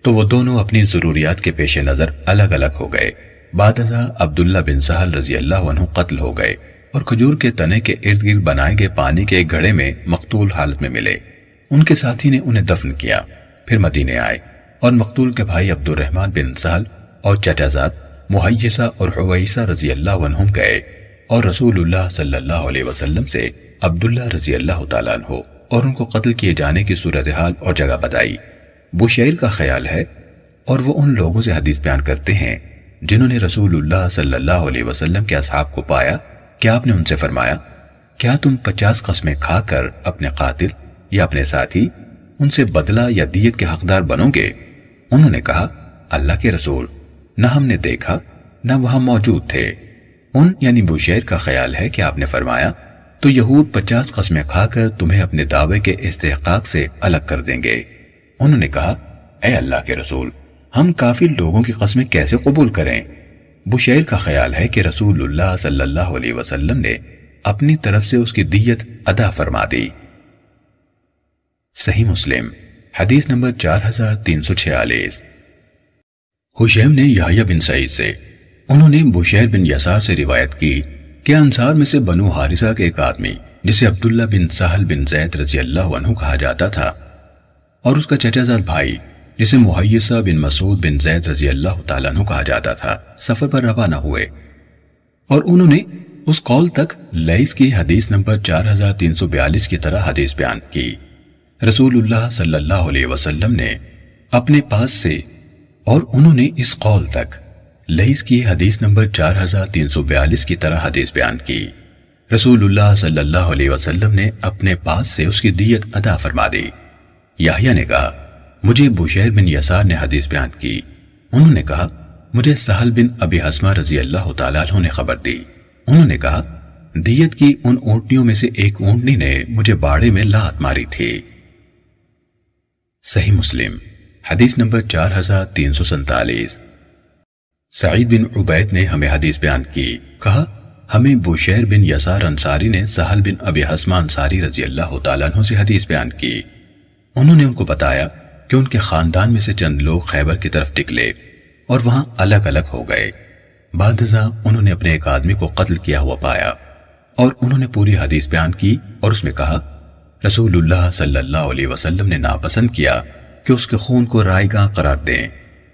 तो वो दोनों अपनी जरूरियात के पेश नजर अलग अलग हो गए बाद अब्दुल्ला बिन सहल रजी अल्लाह कत्ल हो गए और खजूर के तने के इर्द गिर्द बनाए गए पानी के एक घड़े में मकतूल हालत में मिले उनके साथी ने उन्हें दफन किया फिर मदीने आए और मकतूल के भाई अब्दुलरहमान बिन साल और चटाजाद मुहैसा और हवैसा रजी अल्लाह गए और रसूलुल्लाह सल्लल्लाहु अलैहि वसल्लम से अब्दुल्ला रजी अल्लाह तु और उनको कत्ल किए जाने की सूरत हाल और जगह बताई वो शेर का ख्याल है और वो उन लोगों से हदीस बयान करते हैं जिन्होंने रसूलुल्लाह सल्लल्लाहु अलैहि वसल्लम के असहाब को पाया क्या आपने उनसे फरमाया क्या तुम पचास कस्में खाकर अपने कातिल या अपने साथी उनसे बदला या दियत के हकदार बनोगे उन्होंने कहा अल्लाह के रसूल न हमने देखा न वहां मौजूद थे उन यानी बुशैर का ख्याल है कि आपने फरमाया तो यहूद पचास कस्में खाकर तुम्हें अपने दावे के इस्तेकाक से अलग कर देंगे उन्होंने कहा अल्लाह के रसूल हम काफी लोगों की कस्में कैसे कबूल करें बुशैर का ख्याल है कि रसूलुल्लाह सल्लल्लाहु अलैहि वसल्लम ने अपनी तरफ से उसकी दियत अदा फरमा दी सही मुस्लिम हदीस नंबर चार हजार तीन सौ छियालीस हुशैम ने याहिया बिन सईद से उन्होंने बुशैर बिन यसार से रिवायत की कि अंसार में से बनू हारिसा के एक आदमी जिसे अब्दुल्ला बिन साहल बिन जैद रजी अल्लाह कहा जाता था और उसका चचाजाद भाई जिसे मुहैसा बिन मसूद बिन जैद रजी अल्लाह तु कहा जाता था सफर पर रवाना हुए और उन्होंने उस कॉल तक लईस की हदीस नंबर 4342 की तरह हदीस बयान की रसूलुल्लाह सल्लल्लाहु अलैहि वसल्लम ने अपने पास से और उन्होंने इस कॉल तक लईस की हदीस नंबर 4342 की तरह हदीस बयान की रसूलुल्लाह सल्लल्लाहु अलैहि वसल्लम ने अपने पास से उसकी दियत अदा फरमा दी याहिया ने कहा मुझे बुशैर बिन यसार ने हदीस बयान की उन्होंने कहा मुझे सहल बिन अबी हसमा रजी अल्लाह तु ने खबर दी उन्होंने कहा दियत की उन ऊँटनियों में से एक ऊंटनी ने मुझे बाड़े में लात मारी थी सही मुस्लिम हदीस नंबर चार हजार तीन सौ सैतालीस सईद बिन उबैद ने हमें हदीस बयान की कहा हमें बुशैर बिन यसार अंसारी ने सहल बिन अबी हसमा अंसारी रजी अल्लाह तु से हदीस बयान की उन्होंने उनको बताया कि उनके खानदान में से चंद लोग खैबर की तरफ टिकले और वहां अलग अलग हो गए बाद उन्होंने अपने एक आदमी को कत्ल किया हुआ पाया और उन्होंने पूरी हदीस बयान की और उसमें कहा रसूलुल्लाह सल्लल्लाहु अलैहि वसल्लम ने नापसंद किया कि उसके खून को रायगा करार दें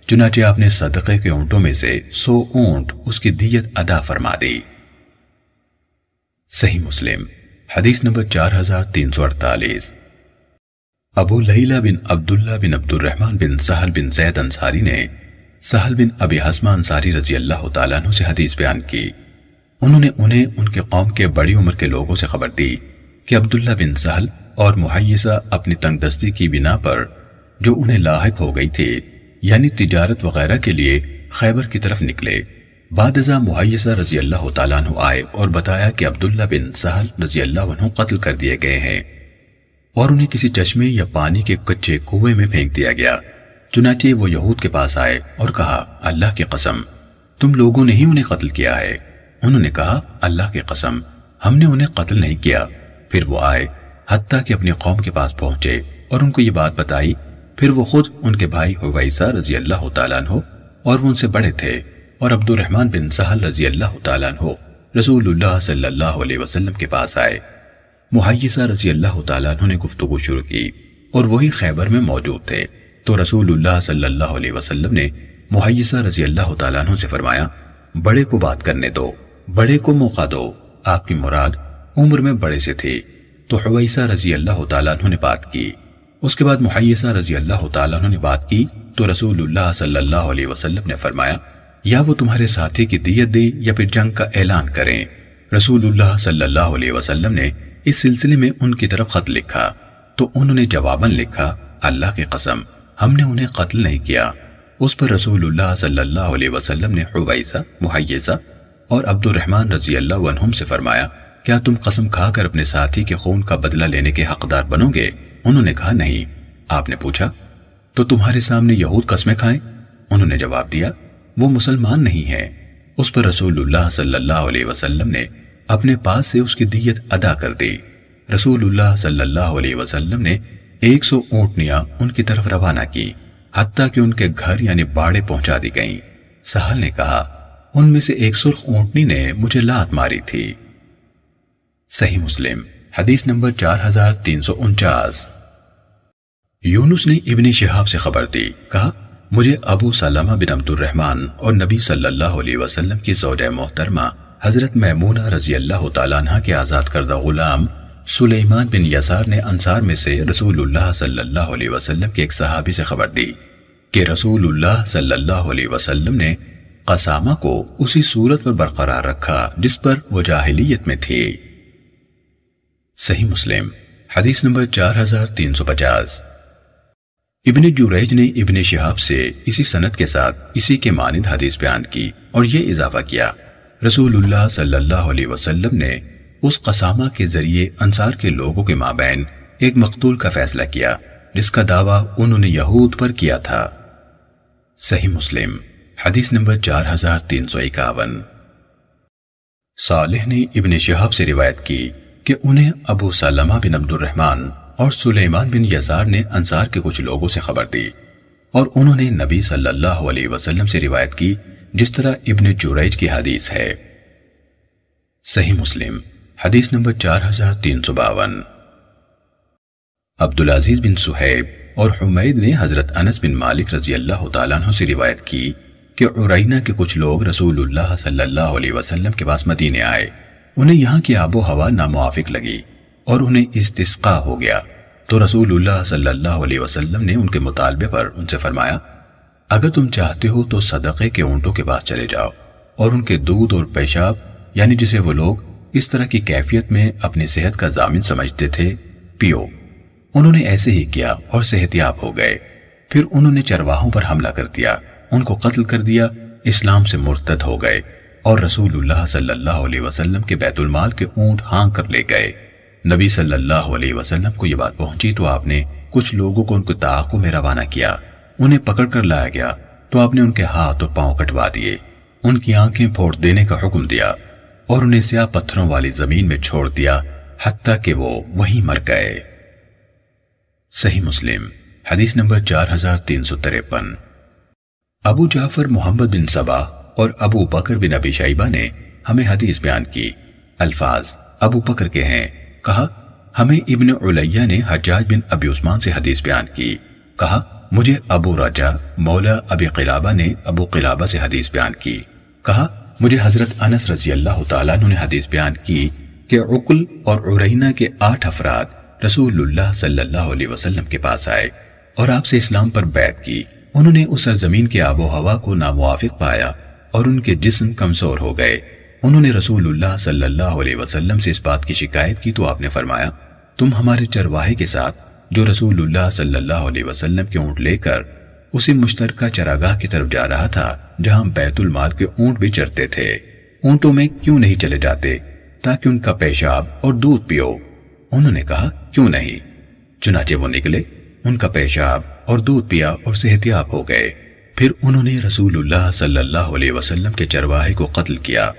चुनाचे आपने सदक़े के ऊँटों में से सौ ऊँट उसकी दियत अदा फरमा दी सही मुस्लिम हदीस नंबर चार हजार तीन सौ अड़तालीस अबू लहीला बिन अब्दुल्ला बिन अब्दुलरहमान बिन सहल बिन जैद अंसारी ने सहल बिन अबी हसमा अंसारी रजी अल्लाह तु से हदीस बयान की उन्होंने उन्हें उनके कौम के बड़ी उम्र के लोगों से खबर दी कि अब्दुल्ला बिन सहल और मुहैसा अपनी तंगदस्ती की बिना पर जो उन्हें लाक हो गई थी यानी तिजारत वगैरह के लिए खैबर की तरफ निकले बादजा मुहैसा रजी अल्लाह तु आए और बताया कि अब्दुल्ला बिन सहल रजी अल्लाह कत्ल कर दिए गए हैं और उन्हें किसी चश्मे या पानी के कच्चे कुएं में फेंक दिया गया चुनाचे वो यहूद के पास आए और कहा अल्लाह की कसम तुम लोगों ने ही उन्हें कत्ल किया है उन्होंने कहा अल्लाह की कसम हमने उन्हें कत्ल नहीं किया फिर वो आए हती कि अपनी कौम के पास पहुंचे और उनको ये बात बताई फिर वो खुद उनके भाई हुवैसा रजी अल्लाह तु और वो उनसे बड़े थे और अब्दुलरहमान बिन सहल रजी अल्लाह तु रसूलुल्लाह सल्लल्लाहु अलैहि वसल्लम के पास आए मुहैसा रजी अल्लाह तु ने गुफ्तु शुरू की और वही खैबर में मौजूद थे तो रसूल सल्ला अलैहि ने मुहैसा रजी अल्लाह तु से फरमाया बड़े को बात करने दो बड़े को मौका दो आपकी मुराद उम्र में बड़े से थी तो हवैसा रजी अल्लाह तु ने बात की उसके बाद मुहैसा रजी अल्लाह तु ने बात की तो रसूल सल्लल्लाहु अलैहि ने फरमाया या वो तुम्हारे साथी की दियत दे या फिर जंग का ऐलान करें रसूल सल्लल्लाहु अलैहि ने इस सिलसिले में उनकी तरफ खत लिखा तो उन्होंने जवाबन लिखा अल्लाह की कसम हमने उन्हें कत्ल नहीं किया उस पर रसूलुल्लाह सल्लल्लाहु अलैहि वसल्लम ने हुवैसा मुहैसा और अब्दुलरहमान रजी अल्लाह से फरमाया क्या तुम कसम खाकर अपने साथी के खून का बदला लेने के हकदार बनोगे उन्होंने कहा नहीं आपने पूछा तो तुम्हारे सामने यहूद कसमें खाएं उन्होंने जवाब दिया वो मुसलमान नहीं है उस पर रसूलुल्लाह सल्लल्लाहु अलैहि वसल्लम ने अपने पास से उसकी दियत अदा कर दी रसूलुल्लाह सल्लल्लाहु अलैहि वसल्लम ने 100 सौ ऊँटनियाँ उनकी तरफ रवाना की हत्या कि उनके घर यानी बाड़े पहुंचा दी गईं। सहल ने कहा उनमें से एक सुर्ख ऊँटनी ने मुझे लात मारी थी सही मुस्लिम हदीस नंबर चार हजार तीन सौ उनचास यूनुस ने इबन शहाब से खबर दी कहा मुझे अबू सलामा बिन अब्दुलरहमान और नबी सल्लल्लाहु अलैहि वसल्लम की सौज मोहतरमा हजरत महमूना रजी अल्लाह तला के आज़ाद करदा गुलाम सुलेमान बिन यसार ने अंसार में से रसूलुल्लाह सल्लल्लाहु अलैहि वसल्लम के एक सहाबी से खबर दी कि रसूलुल्लाह सल्लल्लाहु अलैहि वसल्लम ने कसामा को उसी सूरत पर बरकरार रखा जिस पर वो जाहिलियत में थी सही मुस्लिम हदीस नंबर 4350 इब्ने जुरैज ने इब्ने शिहाब से इसी सनत के साथ इसी के मानद हदीस बयान की और ये इजाफा किया रसूलुल्लाह सल्लल्लाहु अलैहि वसल्लम ने उस कसामा के जरिए अंसार के लोगों के माबेन एक मकतूल का फैसला किया जिसका दावा उन्होंने यहूद पर किया था सही मुस्लिम हदीस नंबर चार हजार तीन सौ इक्यावन सालेह ने इबन शहाब से रिवायत की कि उन्हें अबू सलमा बिन अब्दुल रहमान और सुलेमान बिन यजार ने अंसार के कुछ लोगों से खबर दी और उन्होंने नबी सल्लल्लाहु अलैहि वसल्लम से रिवायत की जिस तरह इब्न जुरैज की हदीस है सही मुस्लिम हदीस नंबर चार हजार तीन सौ बावन अब्दुल अजीज बिन सुहैब और हुमैद ने हजरत अनस बिन मालिक रजी अल्लाह तु से रिवायत की कि उरैना के कुछ लोग रसूलुल्लाह सल्लल्लाहु अलैहि वसल्लम के पास मदीने आए उन्हें यहाँ की आबो हवा नामुआफिक लगी और उन्हें इस्तिस्का हो गया तो रसूलुल्लाह सल्लल्लाहु अलैहि वसल्लम ने उनके मुतालबे पर उनसे फरमाया अगर तुम चाहते हो तो सदक़े के ऊँटों के पास चले जाओ और उनके दूध और पेशाब यानी जिसे वो लोग इस तरह की कैफियत में अपनी सेहत का जामिन समझते थे पियो उन्होंने ऐसे ही किया और सेहतियाब हो गए फिर उन्होंने चरवाहों पर हमला कर दिया उनको कत्ल कर दिया इस्लाम से मुर्तद हो गए और रसूलुल्लाह सल्लल्लाहु अलैहि वसल्लम के माल के ऊंट हांक कर ले गए नबी सल्लल्लाहु अलैहि वसल्लम को यह बात पहुंची तो आपने कुछ लोगों को उनके ताकू में रवाना किया उन्हें पकड़कर लाया गया तो आपने उनके हाथ और पांव कटवा दिए उनकी आंखें फोड़ देने का हुक्म दिया और उन्हें स्या पत्थरों वाली जमीन में छोड़ दिया हत्या कि वो वहीं मर गए सही मुस्लिम हदीस नंबर चार हजार तीन सौ तिरपन अबू जाफर मोहम्मद बिन सबा और अबू बकर बिन अबी शाइबा ने हमें हदीस बयान की अल्फाज अबू बकर के हैं कहा हमें इब्न उलैया ने हजाज बिन अबी उस्मान से हदीस बयान की कहा मुझे अबू राजा मौला अबी किलाबा ने अबू किलाबा से हदीस बयान की कहा मुझे हजरत अनस रजी अल्लाह ने हदीस बयान की कि उकुल और उरैना के आठ अफराद रसूलुल्लाह सल्लल्लाहु अलैहि वसल्लम के पास आए और आपसे इस्लाम पर बैत की उन्होंने उस सरजमीन के आबो हवा को नामुआफिक पाया और उनके जिस्म कमजोर हो गए उन्होंने रसूलुल्लाह सल्लल्लाहु अलैहि वसल्लम से इस बात की शिकायत की तो आपने फरमाया तुम हमारे चरवाहे के साथ जो रसूलुल्लाह सल्लल्लाहु अलैहि वसल्लम के ऊंट लेकर उसी मुश्तरका चरागाह की तरफ जा रहा था जहां बैतुल माल के ऊंट भी चरते थे ऊंटों में क्यों नहीं चले जाते ताकि उनका पेशाब और दूध पियो उन्होंने कहा क्यों नहीं चुनाचे वो निकले उनका पेशाब और दूध पिया और सेहतियाब हो गए फिर उन्होंने रसूलुल्लाह सल्लल्लाहु अलैहि वसल्लम के चरवाहे को कत्ल किया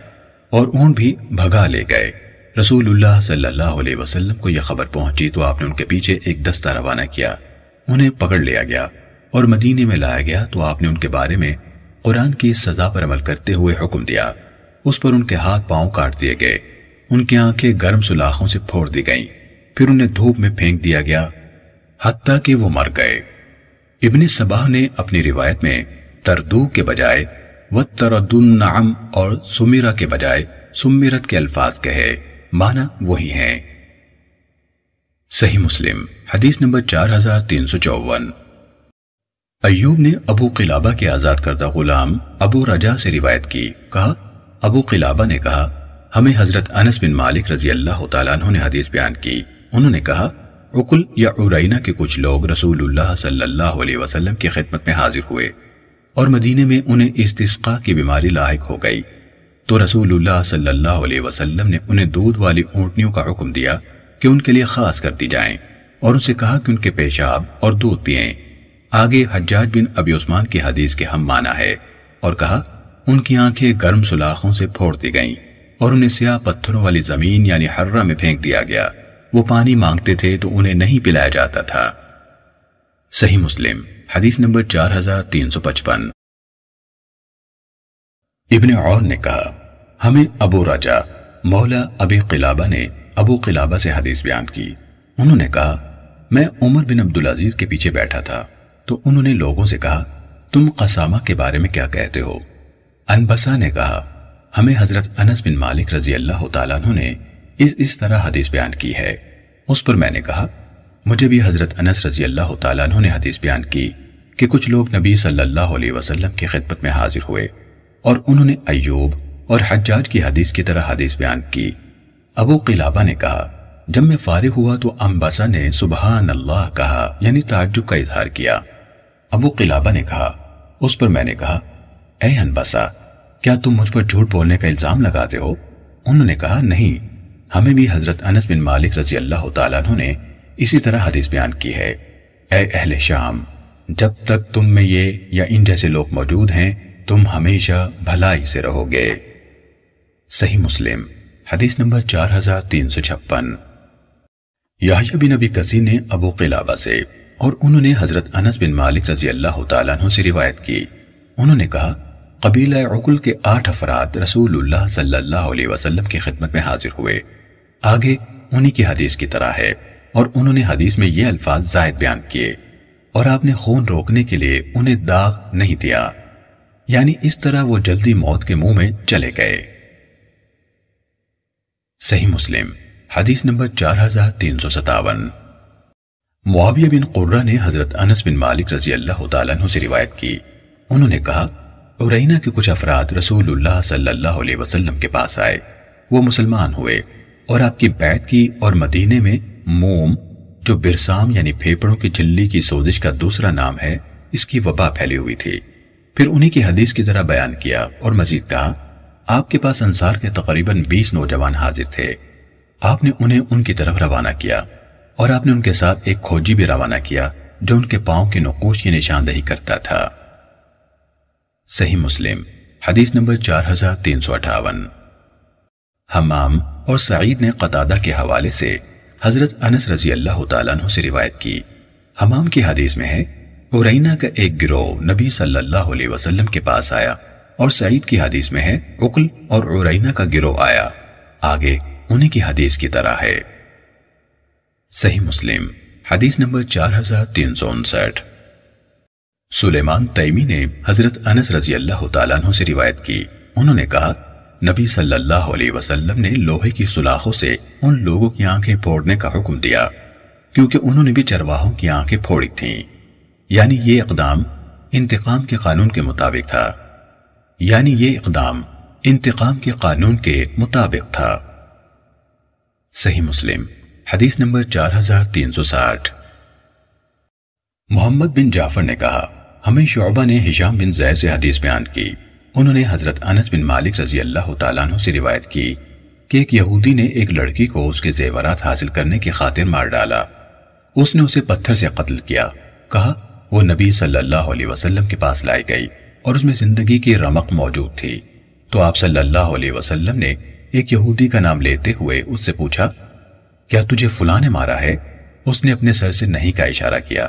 और ऊंट भी भगा ले गए रसूलुल्लाह सल्लल्लाहु अलैहि वसल्लम को यह खबर पहुंची तो आपने उनके पीछे एक दस्ता रवाना किया उन्हें पकड़ लिया गया और मदीने में लाया गया तो आपने उनके बारे में कुरान की सजा पर अमल करते हुए हुक्म दिया उस पर उनके हाथ पांव काट दिए गए उनकी आंखें गर्म सुलाखों से फोड़ दी गईं फिर उन्हें धूप में फेंक दिया गया हत्ता कि वो मर गए इब्ने सबाह ने अपनी रिवायत में तरदू के बजाय व तरदुलनाम और सुमिरा के बजाय सुमिरत के अल्फाज कहे माना वही है सही मुस्लिम हदीस नंबर चार हजार तीन सौ चौवन अयूब ने अबू किलाबा के आजाद करदा गुलाम अबू रजा से रिवायत की कहा अबू किलाबा ने कहा हमें हजरत अनस बिन मालिक रजी अल्लाह ने हदीस बयान की उन्होंने कहा उकुल या उरैना के कुछ लोग रसूलुल्लाह सल्लल्लाहु अलैहि वसल्लम की खिदमत में हाजिर हुए और मदीने में उन्हें इस्तिस्का की बीमारी लायक हो गई तो रसूलुल्लाह सल्लल्लाहु अलैहि वसल्लम ने उन्हें दूध वाली ऊँटनियों का हुक्म दिया कि उनके लिए खास कर दी जाएं और उनसे कहा कि उनके पेशाब और दूध पिएं आगे हज्जाज बिन अबी उस्मान की हदीस के हम माना है और कहा उनकी आंखें गर्म सुलाखों से फोड़ दी गईं और उन्हें स्याह पत्थरों वाली जमीन यानी हर्रा में फेंक दिया गया वो पानी मांगते थे तो उन्हें नहीं पिलाया जाता था सही मुस्लिम हदीस नंबर चार हजार तीन सौ पचपन इबन और ने कहा हमें अबू राजा मौला अबी किलाबा ने अबू किलाबा से हदीस बयान की उन्होंने कहा मैं उमर बिन अब्दुल अजीज के पीछे बैठा था तो उन्होंने लोगों से कहा तुम कसामा के बारे में क्या कहते हो अनबसा ने कहा हमें हजरत अनस बिन मालिक रजी अल्लाह तु ने इस इस तरह हदीस बयान की है उस पर मैंने कहा मुझे भी हजरत अनस रजी अल्लाह तु ने हदीस बयान की कि कुछ लोग नबी सल्लल्लाहु अलैहि वसल्लम की खिदमत में हाजिर हुए और उन्होंने अयूब और हज्जाज की हदीस की तरह हदीस बयान की अबू किलाबा ने कहा जब मैं फारिग हुआ तो अम्बासा ने सुबह अल्लाह कहा यानी ताज्जुब का इजहार किया अबू किलाबा ने कहा उस पर मैंने कहा ए अनबासा क्या तुम मुझ पर झूठ बोलने का इल्जाम लगाते हो उन्होंने कहा नहीं हमें भी हजरत अनस बिन मालिक रजी अल्लाह तु ने इसी तरह हदीस बयान की है ए अहले शाम जब तक तुम में ये या इन जैसे लोग मौजूद हैं तुम हमेशा भलाई से रहोगे सही मुस्लिम हदीस नंबर चार हजार तीन सौ छप्पन याहिया बिन अबी कसी ने अबू किलाबा से और उन्होंने हजरत अनस बिन मालिक रजी अल्लाह तु से रिवायत की उन्होंने कहा कबीला उकुल के आठ अफराद रसूलुल्लाह सल्लल्लाहु अलैहि वसल्लम की खिदमत में हाजिर हुए आगे उन्हीं की हदीस की तरह है और उन्होंने हदीस में ये अल्फाज जायद बयान किए और आपने खून रोकने के लिए उन्हें दाग नहीं दिया यानी इस तरह वो जल्दी मौत के मुंह में चले गए सही मुस्लिम हदीस नंबर चार हजार तीन सौ सतावन मुआविया बिन कुर्रा ने हजरत अनस बिन मालिक रजी अल्लाह तु से रिवायत की उन्होंने कहा उरैना के कुछ अफराद रसूलुल्लाह सल्लल्लाहु अलैहि वसल्लम के पास आए वो मुसलमान हुए और आपकी बैत की और मदीने में मोम जो बिरसाम यानी फेफड़ों की झिल्ली की सोजिश का दूसरा नाम है इसकी वबा फैली हुई थी फिर उन्हीं की हदीस की तरह बयान किया और मजीद कहा आपके पास अंसार के तकरीबन बीस नौजवान हाजिर थे आपने उन्हें उनकी तरफ रवाना किया और आपने उनके साथ एक खोजी भी रवाना किया जो उनके पांव के नकोश की निशानदेही करता था सही मुस्लिम हदीस नंबर चार हजार तीन सौ अठावन हमाम और सईद ने कतादा के हवाले से हजरत अनस रजी अल्लाह तु से रिवायत की हमाम की हदीस में है उरैना का एक गिरोह नबी सल्लल्लाहु अलैहि वसल्लम के पास आया और सईद की हदीस में है उकल और उरैना का गिरोह आया आगे उन्हीं की हदीस की तरह है सही मुस्लिम हदीस नंबर चार हजार तीन सौ उनसठ सुलेमान तैमी ने हजरत अनस रजी अल्लाह तु से रिवायत की उन्होंने कहा नबी सल्लल्लाहु अलैहि वसल्लम ने लोहे की सुलाखों से उन लोगों की आंखें फोड़ने का हुक्म दिया क्योंकि उन्होंने भी चरवाहों की आंखें फोड़ी थीं। यानी ये इकदाम इंतकाम के कानून के मुताबिक था यानी ये इकदाम इंतकाम के कानून के मुताबिक था सही मुस्लिम हदीस नंबर 4360 मोहम्मद बिन जाफर ने कहा हमें शोबा ने हिशाम बिन जैद से हदीस बयान की उन्होंने हजरत अनस बिन मालिक रजी अल्लाह तु से रिवायत की कि एक यहूदी ने एक लड़की को उसके जेवरात हासिल करने की खातिर मार डाला उसने उसे पत्थर से कत्ल किया कहा वो नबी सल्लल्लाहु अलैहि वसल्लम के पास लाई गई और उसमें जिंदगी की रमक मौजूद थी तो आप सल्लल्लाहु अलैहि वसल्लम ने एक यहूदी का नाम लेते हुए उससे पूछा क्या तुझे फुलाने मारा है उसने अपने सर से नहीं का इशारा किया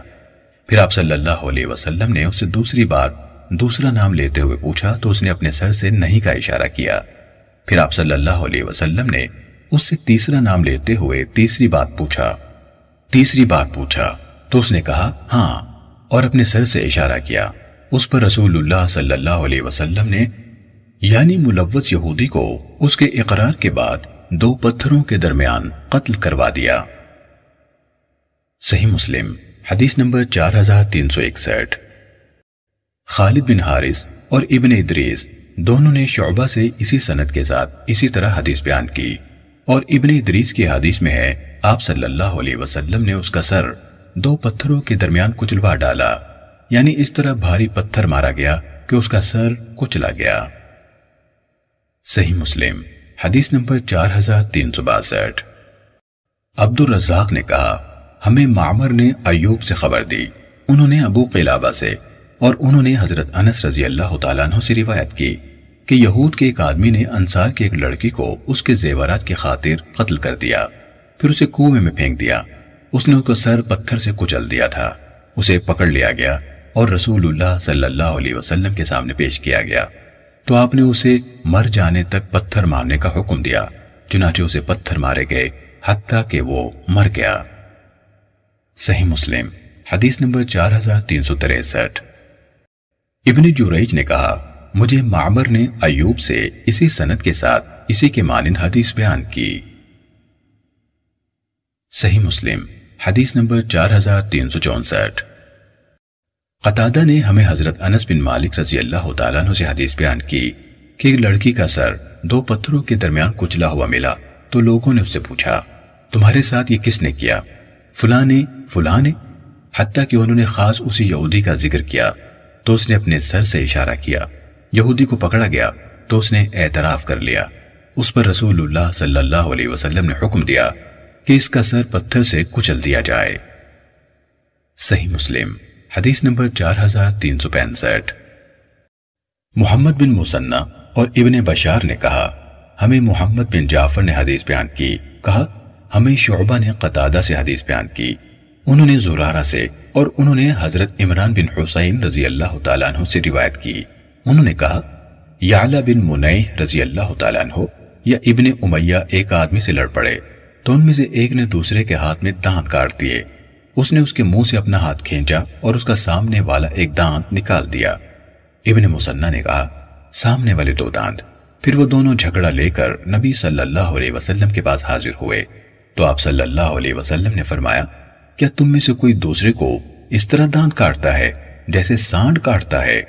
फिर आप सल्लल्लाहु अलैहि वसल्लम ने उसे दूसरी बार दूसरा नाम लेते हुए पूछा तो उसने अपने सर से नहीं का इशारा किया फिर आप सल्लल्लाहु अलैहि वसल्लम ने उससे तीसरा नाम लेते हुए तीसरी बात पूछा तीसरी बात पूछा तो उसने कहा हाँ और अपने सर से इशारा किया उस पर रसूलुल्लाह सल्लल्लाहु अलैहि वसल्लम ने यानी मुलवस यहूदी को उसके इकरार के बाद दो पत्थरों के दरमियान कत्ल करवा दिया सही मुस्लिम हदीस नंबर 4361 खालिद बिन हारिस और इबन इदरीस दोनों ने शोबा से इसी सनत के साथ इसी तरह हदीस बयान की और इबन इदरीस की हदीस में है आप सल्लल्लाहु अलैहि वसल्लम ने उसका सर दो पत्थरों के दरमियान कुचलवा डाला यानी इस तरह भारी पत्थर मारा गया कि उसका सर कुचला गया सही मुस्लिम हदीस नंबर चार हजार तीन सौ बासठ अब्दुल रजाक ने कहा हमें मामर ने अयूब से खबर दी उन्होंने अबू किलाबा से और उन्होंने हजरत अनस रजी अल्लाह तु से रिवायत की कि यहूद के एक आदमी ने अंसार की एक लड़की को उसके जेवरात की खातिर कत्ल कर दिया फिर उसे कुएं में फेंक दिया उसने उसका सर पत्थर से कुचल दिया था उसे पकड़ लिया गया और रसूलुल्लाह सल्लल्लाहु अलैहि वसल्लम के सामने पेश किया गया तो आपने उसे मर जाने तक पत्थर मारने का हुक्म दिया चुनाचे उसे पत्थर मारे गए हत्या के वो मर गया सही मुस्लिम हदीस नंबर चार हजार तीन सौ तिरसठ इबन जुरैज ने कहा मुझे मामर ने अयूब से इसी सनत के साथ इसी के मानिंद हदीस बयान की सही मुस्लिम हदीस नंबर चार हजार तीन सौ चौसठ कतादा ने हमें हजरत अनस बिन मालिक रजी अल्लाह तु से हदीस बयान की कि एक लड़की का सर दो पत्थरों के दरमियान कुचला हुआ मिला तो लोगों ने उससे पूछा तुम्हारे साथ ये किसने किया फुला ने फुला कि उन्होंने खास उसी यहूदी का जिक्र किया तो उसने अपने सर से इशारा किया यहूदी को पकड़ा गया तो उसने एतराफ कर लिया उस पर रसूलुल्लाह सल्लल्लाहु अलैहि वसल्लम ने हुक्म दिया कि इसका सर पत्थर से कुचल दिया जाए सही मुस्लिम हदीस नंबर चार हजार तीन सौ पैंसठ मोहम्मद बिन मुसन्ना और इबन बशार ने कहा हमें मोहम्मद बिन जाफर ने हदीस बयान की कहा हमें शोबा ने कतादा से हदीस बयान की उन्होंने जुरारा से और उन्होंने हजरत इमरान बिन हुसैन रजी अल्लाह तु से रिवायत की उन्होंने कहा याला बिन मुनई रजी अल्लाह तु या इबन उमैया एक आदमी से लड़ पड़े तो उनमें से एक ने दूसरे के हाथ में दांत काट दिए उसने उसके मुंह से अपना हाथ खींचा और उसका सामने वाला एक दांत निकाल दिया इब्ने मुसन्ना ने कहा सामने वाले दो दांत फिर वो दोनों झगड़ा लेकर नबी सल्लल्लाहु अलैहि वसल्लम के पास हाजिर हुए तो आप सल्लल्लाहु अलैहि वसल्लम ने फरमाया क्या तुम में से कोई दूसरे को इस तरह दांत काटता है जैसे सांड काटता है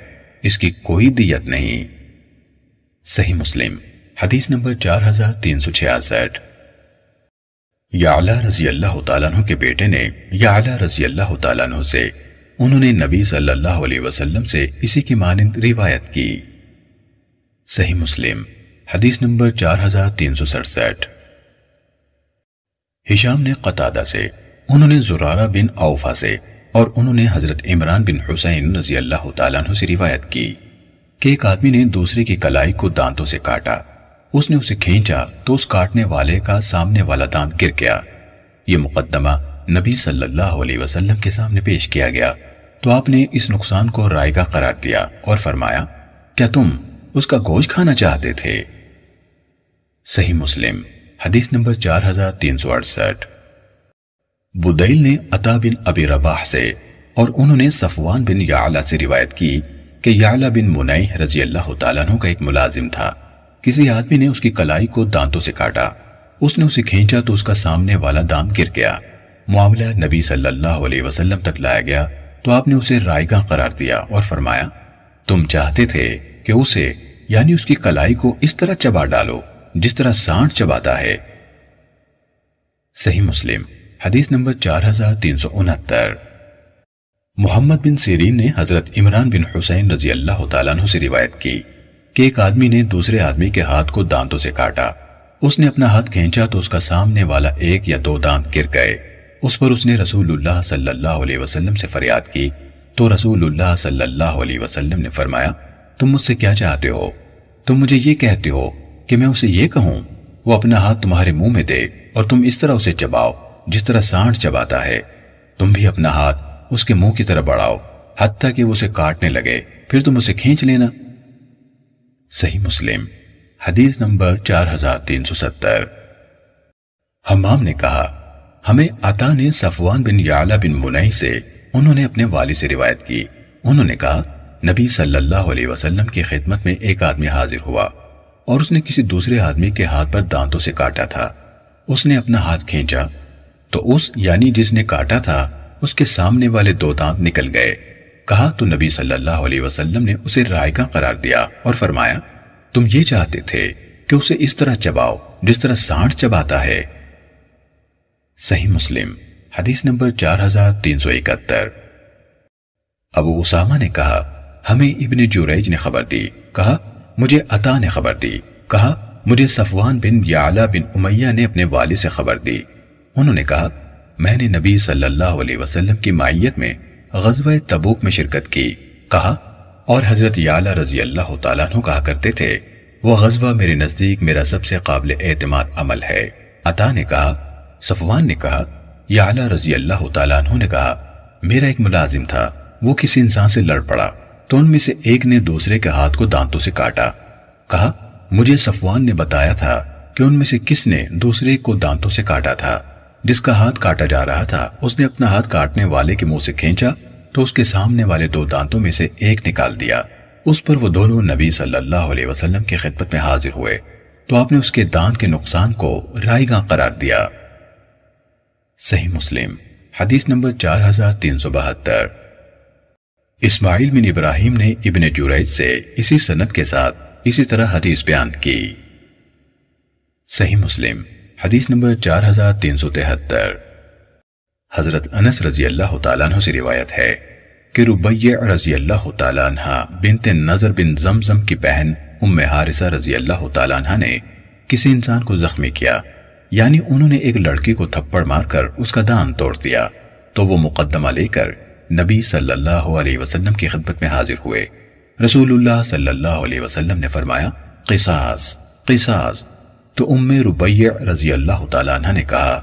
इसकी कोई दियत नहीं सही मुस्लिम हदीस नंबर चार हजार तीन सौ छियासठ याला रजी अल्लाह तु के बेटे ने याला रजी अल्लाह तु से उन्होंने नबी सल्लल्लाहु अलैहि वसल्लम से इसी की मानंद रिवायत की सही मुस्लिम हदीस नंबर चार हजार तीन सौ सड़सठ हिशाम ने कतादा से उन्होंने जुरारा बिन औफा से और उन्होंने हजरत इमरान बिन हुसैन रजी अल्लाह तु से रिवायत की कि एक आदमी ने दूसरे की कलाई को दांतों से काटा उसने उसे खींचा तो उस काटने वाले का सामने वाला दांत गिर गया ये मुकदमा नबी सल्लल्लाहु अलैहि वसल्लम के सामने पेश किया गया तो आपने इस नुकसान को रायगा करार दिया और फरमाया क्या तुम उसका गोश खाना चाहते थे सही मुस्लिम हदीस नंबर चार हजार तीन सौ अड़सठ बुदैल ने अता बिन अबी रबाह से और उन्होंने सफवान बिन याला से रिवायत की कि याला बिन मुनई रजी अल्लाह का एक मुलाजिम था किसी आदमी ने उसकी कलाई को दांतों से काटा उसने उसे खींचा तो उसका सामने वाला दांत गिर गया मामला नबी सल्लल्लाहु अलैहि वसल्लम तक लाया गया तो आपने उसे रायगा करार दिया और फरमाया तुम चाहते थे कि उसे यानी उसकी कलाई को इस तरह चबा डालो जिस तरह सांड चबाता है सही मुस्लिम हदीस नंबर चार हजार तीन सौ उनहत्तर मोहम्मद बिन सीरीन ने हजरत इमरान बिन हुसैन रजी अल्लाह से रिवायत की कि एक आदमी ने दूसरे आदमी के हाथ को दांतों से काटा उसने अपना हाथ खींचा तो उसका सामने वाला एक या दो दांत गिर गए उस पर उसने रसूलुल्लाह सल्लल्लाहु अलैहि वसल्लम से फरियाद की तो रसूलुल्लाह सल्लल्लाहु अलैहि वसल्लम ने फरमाया तुम मुझसे क्या चाहते हो तुम मुझे ये कहते हो कि मैं उसे ये कहूं वो अपना हाथ तुम्हारे मुंह में दे और तुम इस तरह उसे चबाओ जिस तरह सांड चबाता है तुम भी अपना हाथ उसके मुंह की तरफ बढ़ाओ हती कि वो उसे काटने लगे फिर तुम उसे खींच लेना सही मुस्लिम हदीस नंबर 4370 हमाम ने कहा हमें अता ने सफवान बिन याला बिन मुनाई से उन्होंने अपने वाली से रिवायत की उन्होंने कहा नबी सल्लल्लाहु अलैहि वसल्लम की खिदमत में एक आदमी हाजिर हुआ और उसने किसी दूसरे आदमी के हाथ पर दांतों से काटा था उसने अपना हाथ खींचा तो उस यानी जिसने काटा था उसके सामने वाले दो दांत निकल गए कहा तो नबी सल्लल्लाहु अलैहि वसल्लम ने उसे रायका करार दिया और फरमाया तुम ये चाहते थे कि उसे इस तरह चबाओ जिस तरह सांड चबाता है सही मुस्लिम हदीस नंबर चार हजार तीन सौ इकहत्तर अबू उसामा ने कहा हमें इबन जुरैज ने खबर दी कहा मुझे अता ने खबर दी कहा मुझे सफवान बिन याला बिन उमैया ने अपने वाले से खबर दी उन्होंने कहा मैंने नबी सल्लल्लाहु अलैहि वसल्लम की माइयत में गजब तबूक में शिरकत की कहा और हजरत याला रजी अल्लाह तु कहा करते थे वह गजबा मेरे नजदीक मेरा सबसे काबिल एतम अमल है अता ने कहा सफवान ने कहा याला रजी अल्लाह तु ने कहा मेरा एक मुलाजिम था वो किसी इंसान से लड़ पड़ा तो उनमें से एक ने दूसरे के हाथ को दांतों से काटा कहा मुझे सफवान ने बताया था कि उनमें से किसने दूसरे को दांतों से काटा था जिसका हाथ काटा जा रहा था उसने अपना हाथ काटने वाले के मुंह से खींचा तो उसके सामने वाले दो दांतों में से एक निकाल दिया उस पर वो दोनों नबी सल्लल्लाहु अलैहि वसल्लम की खिदमत में हाजिर हुए तो आपने उसके दांत के नुकसान को रायगा करार दिया सही मुस्लिम हदीस नंबर चार हजार तीन सौ बहत्तर इस्माइल बिन इब्राहिम ने इब्ने जुरैज से इसी सनत के साथ इसी तरह हदीस बयान की सही मुस्लिम हदीस नंबर चार हजार तीन सौ तिहत्तर हजरत अनस रजी अल्लाह तु से रिवायत है कि रुबैय रजी अल्लाह तहा बिनते नजर बिन जमजम की बहन उम्म हारिसा रजी अल्लाह तहा ने किसी इंसान को जख्मी किया यानी उन्होंने एक लड़की को थप्पड़ मारकर उसका दान तोड़ दिया तो वो मुकदमा लेकर नबी सल्लल्लाहु अलैहि वसल्लम की खिदमत में हाजिर हुए रसूलुल्लाह सल्लल्लाहु अलैहि वसल्लम ने फरमाया किसास किसास तो उम्म रुबैया रजी अल्लाह तला ने कहा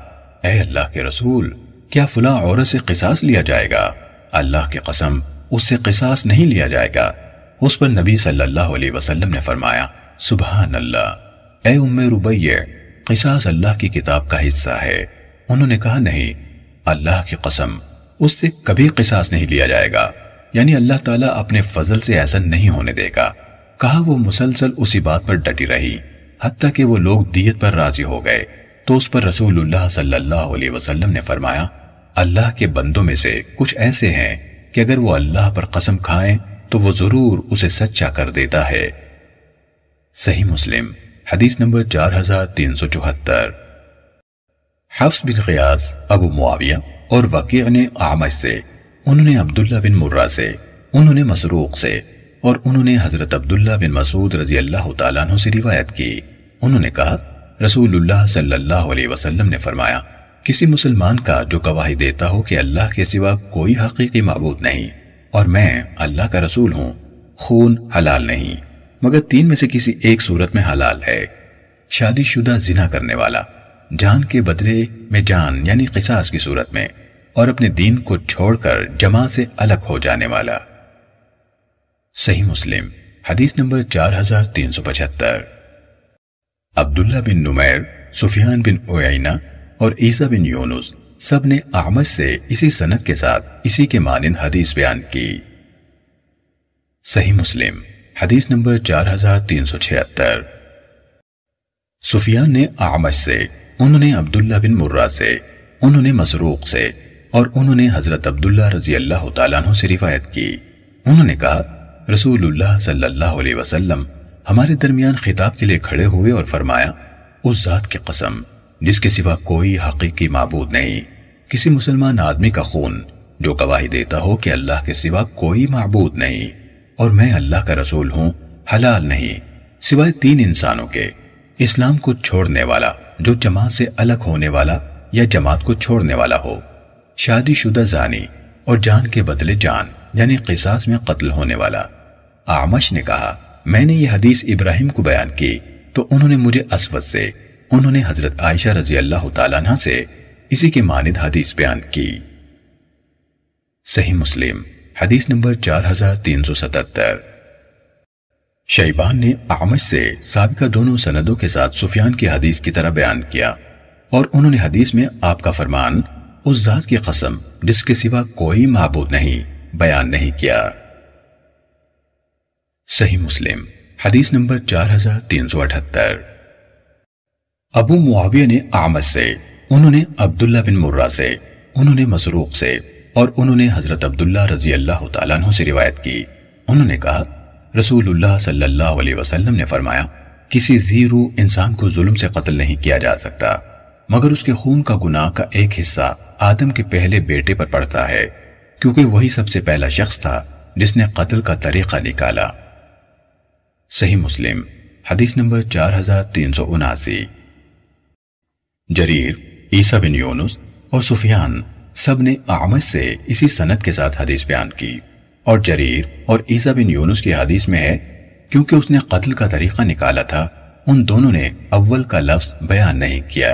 ए अल्लाह के रसूल क्या फुला औरत से किसास लिया जाएगा अल्लाह की कसम उससे किसास नहीं लिया जाएगा उस पर नबी सल्लल्लाहु अलैहि वसल्लम ने फरमाया सुबह अल्लाह ए उम्म रुबैया किसास अल्लाह की किताब का हिस्सा है उन्होंने कहा नहीं अल्लाह की कसम उससे कभी किसास नहीं लिया जाएगा यानी अल्लाह ताला अपने फजल से ऐसा नहीं होने देगा कहा वो मुसलसल उसी बात पर डटी रही हती कि वो लोग दियत पर राजी हो गए तो उस पर रसूलुल्लाह सल्लल्लाहु अलैहि वसल्लम ने फरमाया अल्लाह के बंदों में से कुछ ऐसे हैं कि अगर वो अल्लाह पर कसम खाएं तो वो जरूर उसे सच्चा कर देता है सही मुस्लिम हदीस नंबर चार हजार तीन सौ चौहत्तर हफ्स बिन गियास अबू मुआविया और वकी ने आमज से उन्होंने अब्दुल्ला बिन मुर्रा से उन्होंने मसरूक से और उन्होंने हजरत अब्दुल्ला बिन मसूद रजी अल्लाह तु से रिवायत की उन्होंने कहा रसूलुल्लाह सल्लल्लाहु अलैहि वसल्लम ने फरमाया किसी मुसलमान का जो गवाही देता हो कि अल्लाह के सिवा कोई हकीकी मबूद नहीं और मैं अल्लाह का रसूल हूँ खून हलाल नहीं मगर तीन में से किसी एक सूरत में हलाल है शादीशुदा जिना करने वाला जान के बदले में जान यानी किसास की सूरत में और अपने दीन को छोड़कर जमा से अलग हो जाने वाला सही मुस्लिम हदीस नंबर चार हजार तीन सौ पचहत्तर अब्दुल्ला बिन नुमैर सुफियान बिन ओयना और ईसा बिन यूनुस सब ने आमद से इसी सनत के साथ इसी के मानिंद हदीस बयान की सही मुस्लिम हदीस नंबर चार हजार तीन सौ छिहत्तर सुफियान ने आमद से उन्होंने अब्दुल्ला बिन मुर्रा से उन्होंने मसरूक से और उन्होंने हजरत अब्दुल्ला रजी अल्लाह तु से रिवायत की उन्होंने कहा रसूलुल्लाह सल्लल्लाहु अलैहि वसल्लम हमारे दरमियान खिताब के लिए खड़े हुए और फरमाया उस जात की कसम जिसके सिवा कोई हकीकी माबूद नहीं किसी मुसलमान आदमी का खून जो गवाही देता हो कि अल्लाह के सिवा कोई माबूद नहीं और मैं अल्लाह का रसूल हूँ हलाल नहीं सिवाय तीन इंसानों के इस्लाम को छोड़ने वाला जो जमात से अलग होने वाला या जमात को छोड़ने वाला हो शादीशुदा जानी और जान के बदले जान यानी किसास में कत्ल होने वाला आमश ने कहा मैंने यह हदीस इब्राहिम को बयान की तो उन्होंने मुझे असवद से उन्होंने हजरत आयशा रजी अल्लाह तला से इसी के मानद हदीस बयान की सही मुस्लिम हदीस नंबर 4377 शैबान ने आमश से सबका दोनों सनदों के साथ सुफियान की हदीस की तरह बयान किया और उन्होंने हदीस में आपका फरमान उस जात की कसम जिसके सिवा कोई महबूद नहीं बयान नहीं किया सही मुस्लिम हदीस नंबर चार हजार तीन सौ अठहत्तर अबू मुआविया ने आमद से उन्होंने अब्दुल्ला बिन मुर्रा से उन्होंने मसरूक से और उन्होंने हजरत अब्दुल्ला रजी अल्लाह तु से रिवायत की उन्होंने कहा रसूलुल्लाह सल्लल्लाहु अलैहि वसल्लम ने फरमाया किसी जीरो इंसान को जुल्म से कत्ल नहीं किया जा सकता मगर उसके खून का गुनाह का एक हिस्सा आदम के पहले बेटे पर पड़ता है क्योंकि वही सबसे पहला शख्स था जिसने कत्ल का तरीका निकाला सही मुस्लिम हदीस नंबर चार हजार तीन सौ उनासी जरीर ईसा बिन यूनुस और सुफियान सब ने आमद से इसी सनत के साथ हदीस बयान की और जरीर और ईसा बिन यूनुस की हदीस में है क्योंकि उसने कत्ल का तरीका निकाला था उन दोनों ने अव्वल का लफ्ज बयान नहीं किया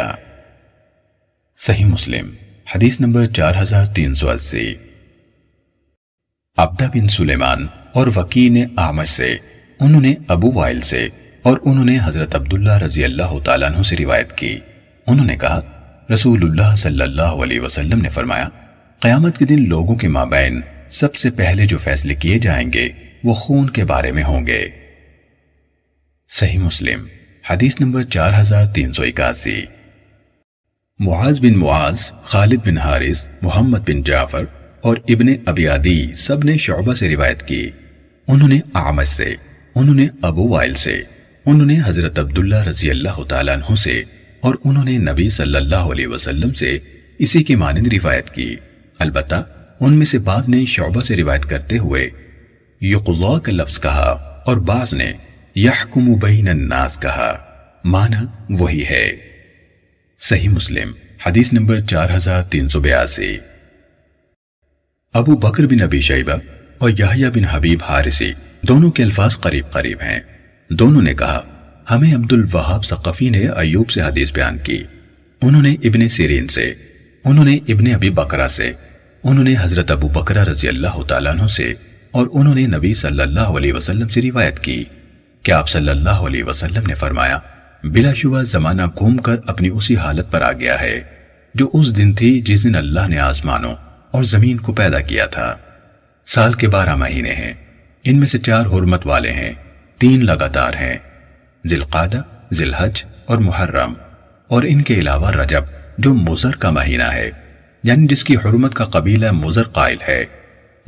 सही मुस्लिम हदीस नंबर चार हजार तीन सौ अस्सी अब्दा बिन सुलेमान और वकी ने आमज से उन्होंने अबू वाइल से और उन्होंने हजरत अब्दुल्ला रजी अल्लाह तु से रिवायत की उन्होंने कहा रसूलुल्लाह सल्लल्लाहु अलैहि वसल्लम ने फरमाया क़यामत के दिन लोगों के माबेन सबसे पहले जो फैसले किए जाएंगे वो खून के बारे में होंगे सही मुस्लिम हदीस नंबर चार हजार तीन सौ इक्यासी मुआज बिन मुआज खालिद बिन हारिस मोहम्मद बिन जाफर और इब्ने अबियादी सब ने शोबा से रिवायत की उन्होंने आमज से उन्होंने अबू वाइल से उन्होंने हजरत अब्दुल्ला रजी अल्लाह तु से और उन्होंने नबी सल्लल्लाहु अलैहि वसल्लम से इसी के मानंद रिवायत की अलबत् उनमें से बाज ने शोबा से रिवायत करते हुए युकुल्ला का लफ्ज कहा और बाज ने यहकुम नाज कहा माना वही है सही मुस्लिम हदीस नंबर चार हजार तीन सौ बयासी अबू बकर बिन अबी शैबा और याहिया बिन हबीब हारिसी दोनों के अल्फाज करीब करीब हैं दोनों ने कहा हमें अब्दुल वहाब सक़फ़ी ने अयूब से हदीस बयान की उन्होंने इबन सीरीन से उन्होंने इबन अबी बकरा से उन्होंने हज़रत अबू बकरा रजी अल्लाह तु से और उन्होंने नबी सल्लल्लाहु अलैहि वसल्लम से रिवायत की कि आप सल्लल्लाहु अलैहि वसल्लम ने फरमाया बिलाशुबा जमाना घूमकर अपनी उसी हालत पर आ गया है जो उस दिन थी जिस दिन अल्लाह ने आसमानों और जमीन को पैदा किया था साल के बारह महीने हैं इनमें से चार हुरमत वाले हैं तीन लगातार हैं जिलकादा जिलहज और मुहर्रम और इनके अलावा रजब जो मुजर का महीना है यानी जिसकी हरमत का कबीला मुजर कायल है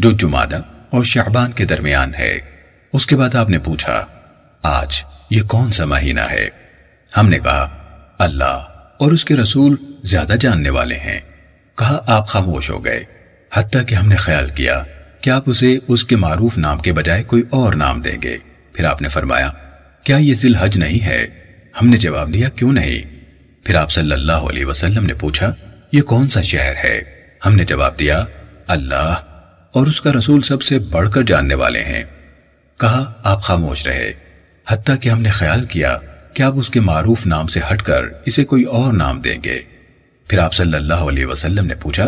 जो जुमादा और शाहबान के दरमियान है उसके बाद आपने पूछा आज ये कौन सा महीना है हमने कहा अल्लाह और उसके रसूल ज्यादा जानने वाले हैं कहा आप खामोश हो गए हती कि हमने ख्याल किया कि आप उसे उसके मारूफ नाम के बजाय कोई और नाम देंगे फिर आपने फरमाया क्या ये जिल हज नहीं है हमने जवाब दिया क्यों नहीं फिर आप सल्लल्लाहु अलैहि वसल्लम ने पूछा ये कौन सा शहर है हमने जवाब दिया अल्लाह और उसका रसूल सबसे बढ़कर जानने वाले हैं कहा आप खामोश रहे हती कि हमने ख्याल किया कि आप उसके मारूफ नाम से हटकर इसे कोई और नाम देंगे फिर आप सल्लल्लाहु अलैहि वसल्लम ने पूछा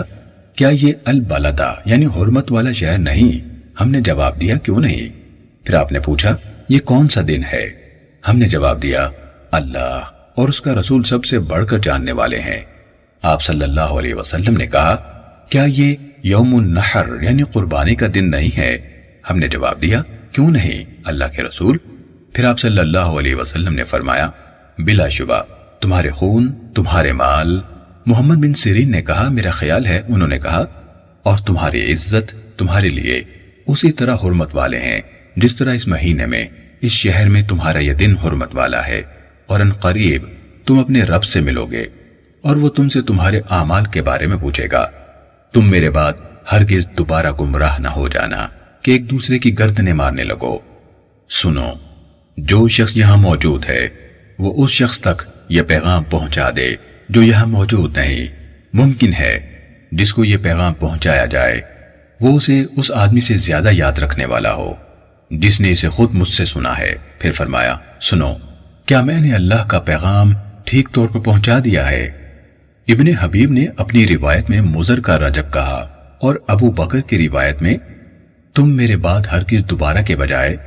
क्या ये अल बलदा यानी हुरमत वाला शहर नहीं हमने जवाब दिया क्यों नहीं फिर आपने पूछा ये कौन सा दिन है हमने जवाब दिया अल्लाह और उसका रसूल सबसे बढ़कर जानने वाले हैं आप सल्लल्लाहु अलैहि वसल्लम ने कहा क्या ये यौम नहर यानी कुर्बानी का दिन नहीं है हमने जवाब दिया क्यों नहीं अल्लाह के रसूल फिर आप सल्लल्लाहु अलैहि वसल्लम ने फरमाया बिलाशुबा तुम्हारे खून तुम्हारे माल मोहम्मद बिन सिरीन ने कहा मेरा ख्याल है उन्होंने कहा और तुम्हारी इज्जत तुम्हारे लिए उसी तरह हुरमत वाले हैं जिस तरह इस महीने में इस शहर में तुम्हारा यह दिन हुरमत वाला है और अन करीब तुम अपने रब से मिलोगे और वो तुमसे तुम्हारे आमाल के बारे में पूछेगा तुम मेरे बाद हरगिज दोबारा गुमराह ना हो जाना कि एक दूसरे की गर्दने मारने लगो सुनो जो शख्स यहां मौजूद है वो उस शख्स तक यह पैगाम पहुंचा दे जो यहाँ मौजूद नहीं मुमकिन है जिसको ये पैगाम पहुंचाया जाए वो उसे उस आदमी से ज्यादा याद रखने वाला हो जिसने इसे खुद मुझसे सुना है फिर फरमाया सुनो क्या मैंने अल्लाह का पैगाम ठीक तौर पर पहुंचा दिया है इबन हबीब ने अपनी रिवायत में मुजर का रजब कहा और अबू बकर की रिवायत में तुम मेरे बाद हर किस दोबारा के बजाय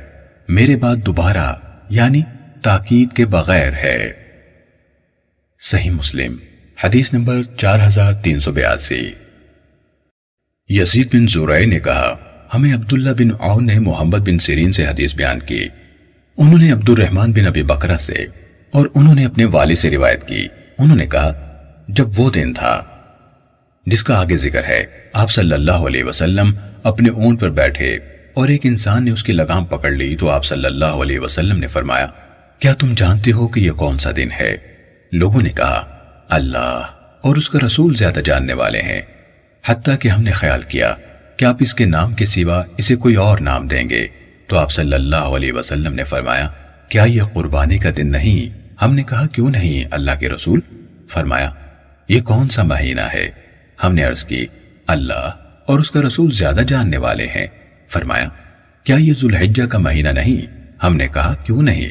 मेरे बाद दोबारा यानी ताकीद के बगैर है सही मुस्लिम हदीस नंबर चार हजार तीन सौ बयासी यसीद बिन जुराई ने कहा हमें अब्दुल्ला बिन औ ने मोहम्मद बिन सिरीन से हदीस बयान की उन्होंने अब्दुल रहमान बिन अबी बकरा से और उन्होंने अपने वाले से रिवायत की उन्होंने कहा जब वो दिन था जिसका आगे जिक्र है आप सल्लल्लाहु अलैहि वसल्लम अपने ऊंट पर बैठे और एक इंसान ने उसकी लगाम पकड़ ली तो आप सल्लल्लाहु अलैहि वसल्लम ने फरमाया क्या तुम जानते हो कि यह कौन सा दिन है लोगों ने कहा अल्लाह और उसका रसूल ज्यादा जानने वाले हैं हत्या कि हमने ख्याल किया कि आप इसके नाम के सिवा इसे कोई और नाम देंगे तो आप सल्लल्लाहु अलैहि वसल्लम ने फरमाया क्या यह कुर्बानी का दिन नहीं हमने कहा क्यों नहीं अल्लाह के रसूल फरमाया ये कौन सा महीना है हमने अर्ज की अल्लाह और उसका रसूल ज्यादा जानने वाले हैं फरमाया क्या यह जुल्हजा का महीना नहीं हमने कहा क्यों नहीं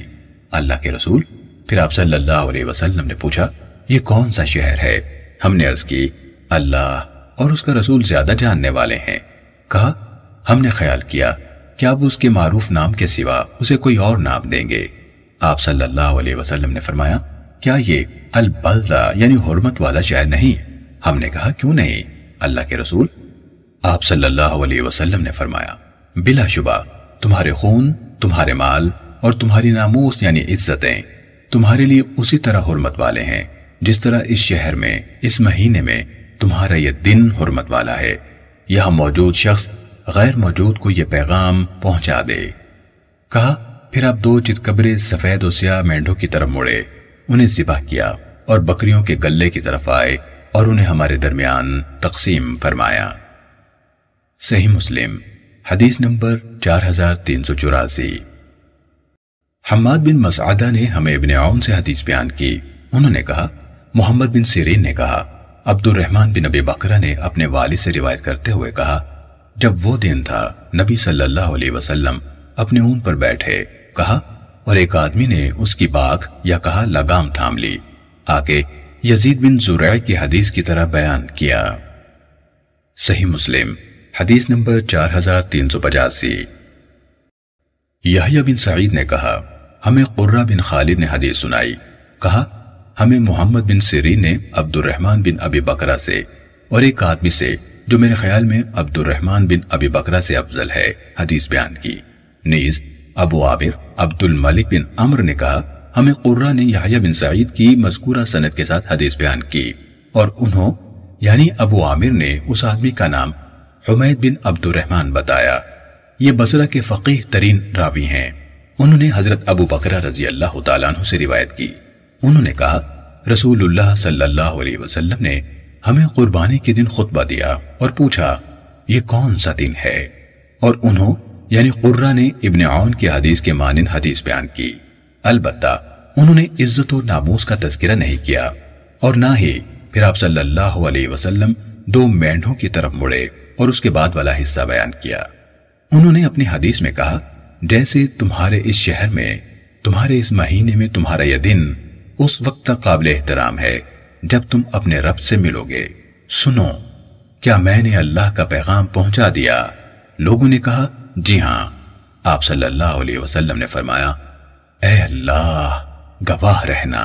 अल्लाह के रसूल फिर आप सल्लल्लाहु अलैहि वसल्लम ने पूछा ये कौन सा शहर है हमने अर्ज की अल्लाह और उसका रसूल ज्यादा जानने वाले हैं कहा हमने ख्याल किया कि आप उसके मारूफ नाम के सिवा उसे कोई और नाम देंगे आप सल्लल्लाहु अलैहि वसल्लम ने फरमाया क्या ये अल बल्दा यानी हुरमत वाला शहर नहीं हमने कहा क्यों नहीं अल्लाह के रसूल आप सल्लल्लाहु अलैहि वसल्लम ने फरमाया बिलाशुबा तुम्हारे खून तुम्हारे माल और तुम्हारी नामूस यानी इज्जतें तुम्हारे लिए उसी तरह हुरमत वाले हैं जिस तरह इस शहर में इस महीने में तुम्हारा यह दिन हुरमत वाला है यह मौजूद शख्स गैर मौजूद को यह पैगाम पहुंचा दे कहा फिर आप दो चितकबरे सफेद और स्या मेंढों की तरफ मुड़े उन्हें जिबा किया और बकरियों के गले की तरफ आए और उन्हें हमारे दरमियान तकसीम फरमाया सही मुस्लिम हदीस नंबर चार हजार तीन सौ चौरासी हम्माद बिन मसादा ने हमें इब्ने आउन से हदीस बयान की उन्होंने कहा मोहम्मद बिन सिरिन ने कहा अब्दुल रहमान बिन अबी बकरा ने अपने वालिद से रिवायत करते हुए कहा जब वो दिन था नबी सल्लल्लाहु अलैहि वसल्लम अपने ऊन पर बैठे कहा और एक आदमी ने उसकी बाघ या कहा लगाम थाम ली आके यजीद बिन जुरैय की हदीस की तरह बयान किया सही मुस्लिम हदीस नंबर चार हजार तीन सौ पचासी याहिया बिन सईद ने कहा हमें कुर्रा बिन खालिद ने हदीस सुनाई कहा हमें मोहम्मद बिन सिरी ने अब्दुलरहमान बिन अबी बकरा से और एक आदमी से जो मेरे ख्याल में अब्दुलरहमान बिन अबी बकरा से अफजल है हदीस बयान की नीज अबू आबिर अब्दुल मलिक बिन अमर ने कहा हमें कुर्रा ने यहाया बिन सईद की मजकूरा सनत के साथ हदीस बयान की और उन्हों यानी अबू आमिर ने उस आदमी का नाम हुमैद बिन अब्दुलरहमान बताया ये बसरा के फकीह तरीन रावी हैं उन्होंने हजरत अबू बकरा रजी अल्लाह तु से रिवायत की उन्होंने कहा रसूलुल्लाह सल्लल्लाहु अलैहि वसल्लम ने हमें कुर्बानी के दिन खुतबा दिया और पूछा ये कौन सा दिन है और उन्होंने यानी कुर्रा ने इबन आउन की हदीस के मानंद हदीस बयान की अलबत् उन्होंने इज्जत और नामोज का तस्करा नहीं किया और ना ही फिर आप सल्लल्लाहु अलैहि वसल्लम दो मेंढों की तरफ मुड़े और उसके बाद वाला हिस्सा बयान किया उन्होंने अपनी हदीस में कहा जैसे तुम्हारे इस शहर में तुम्हारे इस महीने में तुम्हारा यह दिन उस वक्त तक काबिल एहतराम है जब तुम अपने रब से मिलोगे सुनो क्या मैंने अल्लाह का पैगाम पहुंचा दिया लोगों ने कहा जी हाँ आप सल्लल्लाहु अलैहि वसल्लम ने फरमाया अल्लाह गवाह रहना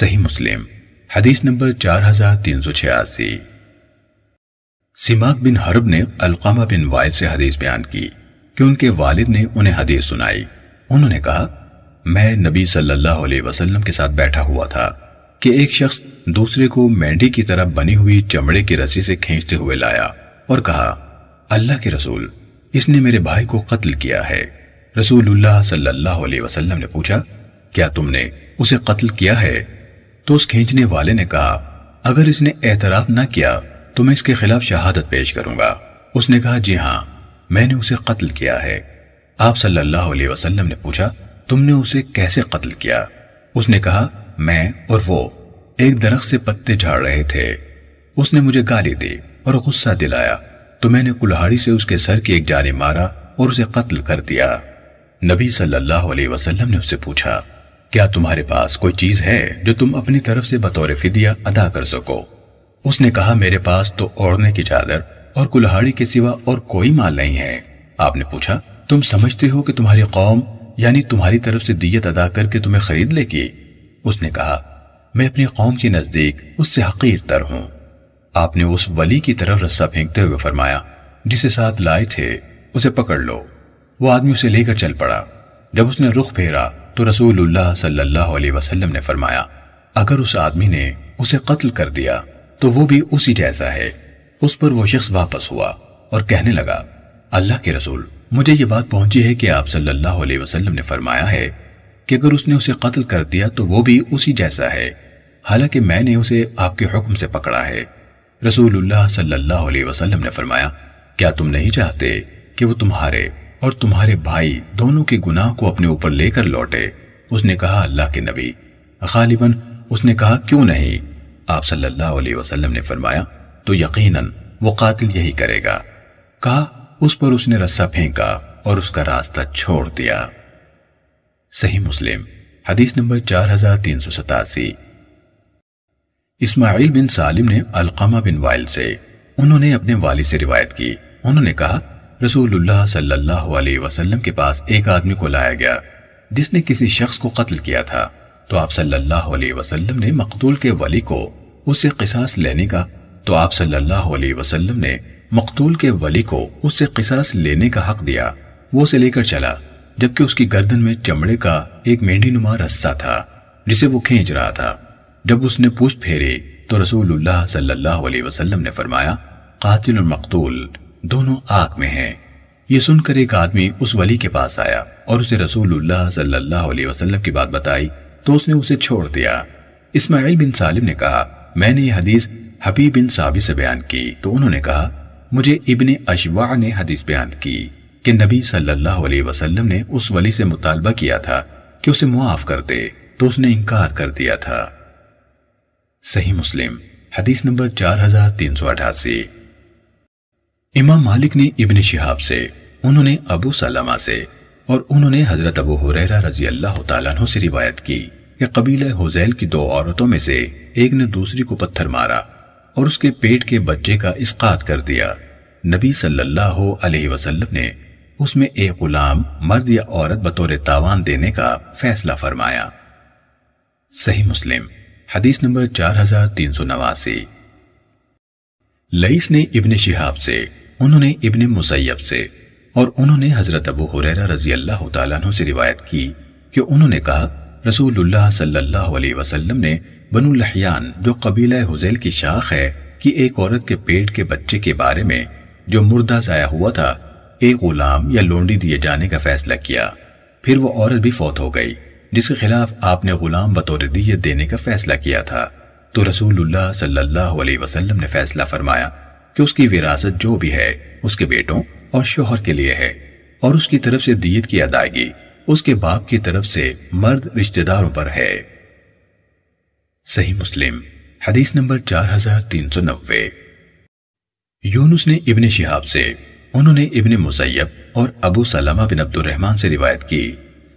सही मुस्लिम हदीस नंबर चार हजार तीन सौ छियासी सिमाक बिन हरब ने अलकामा बिन वायद से हदीस बयान की कि उनके वालिद ने उन्हें हदीस सुनाई उन्होंने कहा मैं नबी सल्लल्लाहु अलैहि वसल्लम के साथ बैठा हुआ था कि एक शख्स दूसरे को मेंढी की तरह बनी हुई चमड़े की रस्सी से खींचते हुए लाया और कहा अल्लाह के रसूल इसने मेरे भाई को कत्ल किया है रसूलुल्लाह सल्लल्लाहु अलैहि वसल्लम ने पूछा क्या तुमने उसे कत्ल किया है तो उस खींचने वाले ने कहा अगर इसने एतराफ न किया तो मैं इसके खिलाफ शहादत पेश करूंगा उसने कहा जी हाँ मैंने उसे कत्ल किया है आप सल्लल्लाहु अलैहि वसल्लम ने पूछा तुमने उसे कैसे कत्ल किया उसने कहा मैं और वो एक दरख्त से पत्ते झाड़ रहे थे उसने मुझे गाली दी और गुस्सा दिलाया तो मैंने कुल्हाड़ी से उसके सर की एक जाने मारा और उसे कत्ल कर दिया नबी सल्लल्लाहु अलैहि वसल्लम ने उससे पूछा क्या तुम्हारे पास कोई चीज है जो तुम अपनी तरफ से बतौर फिदिया अदा कर सको उसने कहा मेरे पास तो ओढ़ने की चादर और कुल्हाड़ी के सिवा और कोई माल नहीं है आपने पूछा तुम समझते हो कि तुम्हारी कौम यानी तुम्हारी तरफ से दियत अदा करके तुम्हें खरीद लेगी उसने कहा मैं अपनी कौम के नजदीक उससे हकीर तर हूं आपने उस वली की तरफ रस्सा फेंकते हुए फरमाया जिसे साथ लाए थे उसे पकड़ लो वो आदमी उसे लेकर चल पड़ा जब उसने रुख फेरा तो रसूलुल्लाह सल्लल्लाहु अलैहि वसल्लम ने फरमाया अगर उस आदमी ने उसे कत्ल कर दिया तो वो भी उसी जैसा है उस पर वो शख्स वापस हुआ और कहने लगा अल्लाह के रसूल मुझे ये बात पहुंची है कि आप सल्लल्लाहु अलैहि वसल्लम ने फरमाया है कि अगर उसने उसे कत्ल कर दिया तो वो भी उसी जैसा है हालांकि मैंने उसे आपके हुक्म से पकड़ा है रसूलुल्लाह सल्लल्लाहु अलैहि वसल्लम ने फरमाया क्या तुम नहीं चाहते कि वो तुम्हारे और तुम्हारे भाई दोनों के गुनाह को अपने ऊपर लेकर लौटे उसने कहा अल्लाह के नबी गालिबन उसने कहा क्यों नहीं आप सल्लल्लाहु अलैहि वसल्लम ने फरमाया तो यकीनन वो कातिल यही करेगा कहा उस पर उसने रस्सा फेंका और उसका रास्ता छोड़ दिया सही मुस्लिम हदीस नंबर चार हजार तीन सौ सतासी इस्माइल बिन सालिम ने अलकामा बिन वाइल से उन्होंने अपने वाली से रिवायत की उन्होंने कहा रसूलुल्लाह सल्लल्लाहु अलैहि वसल्लम के पास एक आदमी को लाया गया जिसने किसी शख्स को कत्ल किया था तो आप सल्लल्लाहु अलैहि वसल्लम ने मकतूल के वली को उससे किसास लेने का तो आप सल्लल्लाहु अलैहि वसल्लम ने मकतूल के वली को उससे किसास लेने का हक दिया वो उसे लेकर चला जबकि उसकी गर्दन में चमड़े का एक मेढी नुमा रस्सा था जिसे वो खींच रहा था जब उसने पूछ फेरी तो रसूलुल्लाह सल्लल्लाहु अलैहि वसल्लम ने फरमाया कातिल और मकतूल दोनों आग में हैं ये सुनकर एक आदमी उस वली के पास आया और उसे रसूलुल्लाह सल्लल्लाहु अलैहि वसल्लम की बात बताई तो उसने उसे छोड़ दिया इस्माइल बिन सालिम ने कहा मैंने ये हदीस हबीब बिन साबी से बयान की तो उन्होंने कहा मुझे इबन अशवा ने हदीस बयान की कि नबी सल्लल्लाहु अलैहि वसल्लम ने उस वली से मुतालबा किया था कि उसे मुआफ कर दे तो उसने इनकार कर दिया था सही मुस्लिम हदीस नंबर चार इमाम मालिक ने इबन शिहाब से उन्होंने अबू सलामा से और उन्होंने हजरत अबू हुरैरा रजी अल्लाह तु से रिवायत की कि कबीला हुजैल की दो औरतों में से एक ने दूसरी को पत्थर मारा और उसके पेट के बच्चे का इसकात कर दिया नबी सल्लल्लाहु अलैहि वसल्लम ने उसमें एक गुलाम मर्द या औरत बतौर तावान देने का फैसला फरमाया सही मुस्लिम हदीस नंबर चार हजार तीन सौ नवासी लईस ने इबन शिहाब से उन्होंने इबन मुसैब से और उन्होंने हजरत अबू हुरैरा रजी अल्लाह से रिवायत की कि उन्होंने कहा रसूलुल्लाह सल्लल्लाहु अलैहि वसल्लम ने बनु लहियान जो कबीला हुजैल की शाख है कि एक औरत के पेट के बच्चे के बारे में जो मुर्दा जाया हुआ था एक गुलाम या लोंडी दिए जाने का फैसला किया फिर वो औरत भी फौत हो गई जिसके खिलाफ आपने गुलाम बतौर दिए देने का फैसला किया था तो रसूलुल्लाह सल्लल्लाहु अलैहि वसल्लम ने फैसला फरमाया कि उसकी विरासत जो भी है उसके बेटों और शोहर के लिए है और उसकी तरफ से दीयत की अदायगी उसके बाप की तरफ से मर्द रिश्तेदारों पर है सही मुस्लिम हदीस नंबर चार हजार तीन सौ नब्बे यूनुस ने इब्ने शिहाब से उन्होंने इब्ने मुसैब और अबू सलामा बिन अब्दुल रहमान से रिवायत की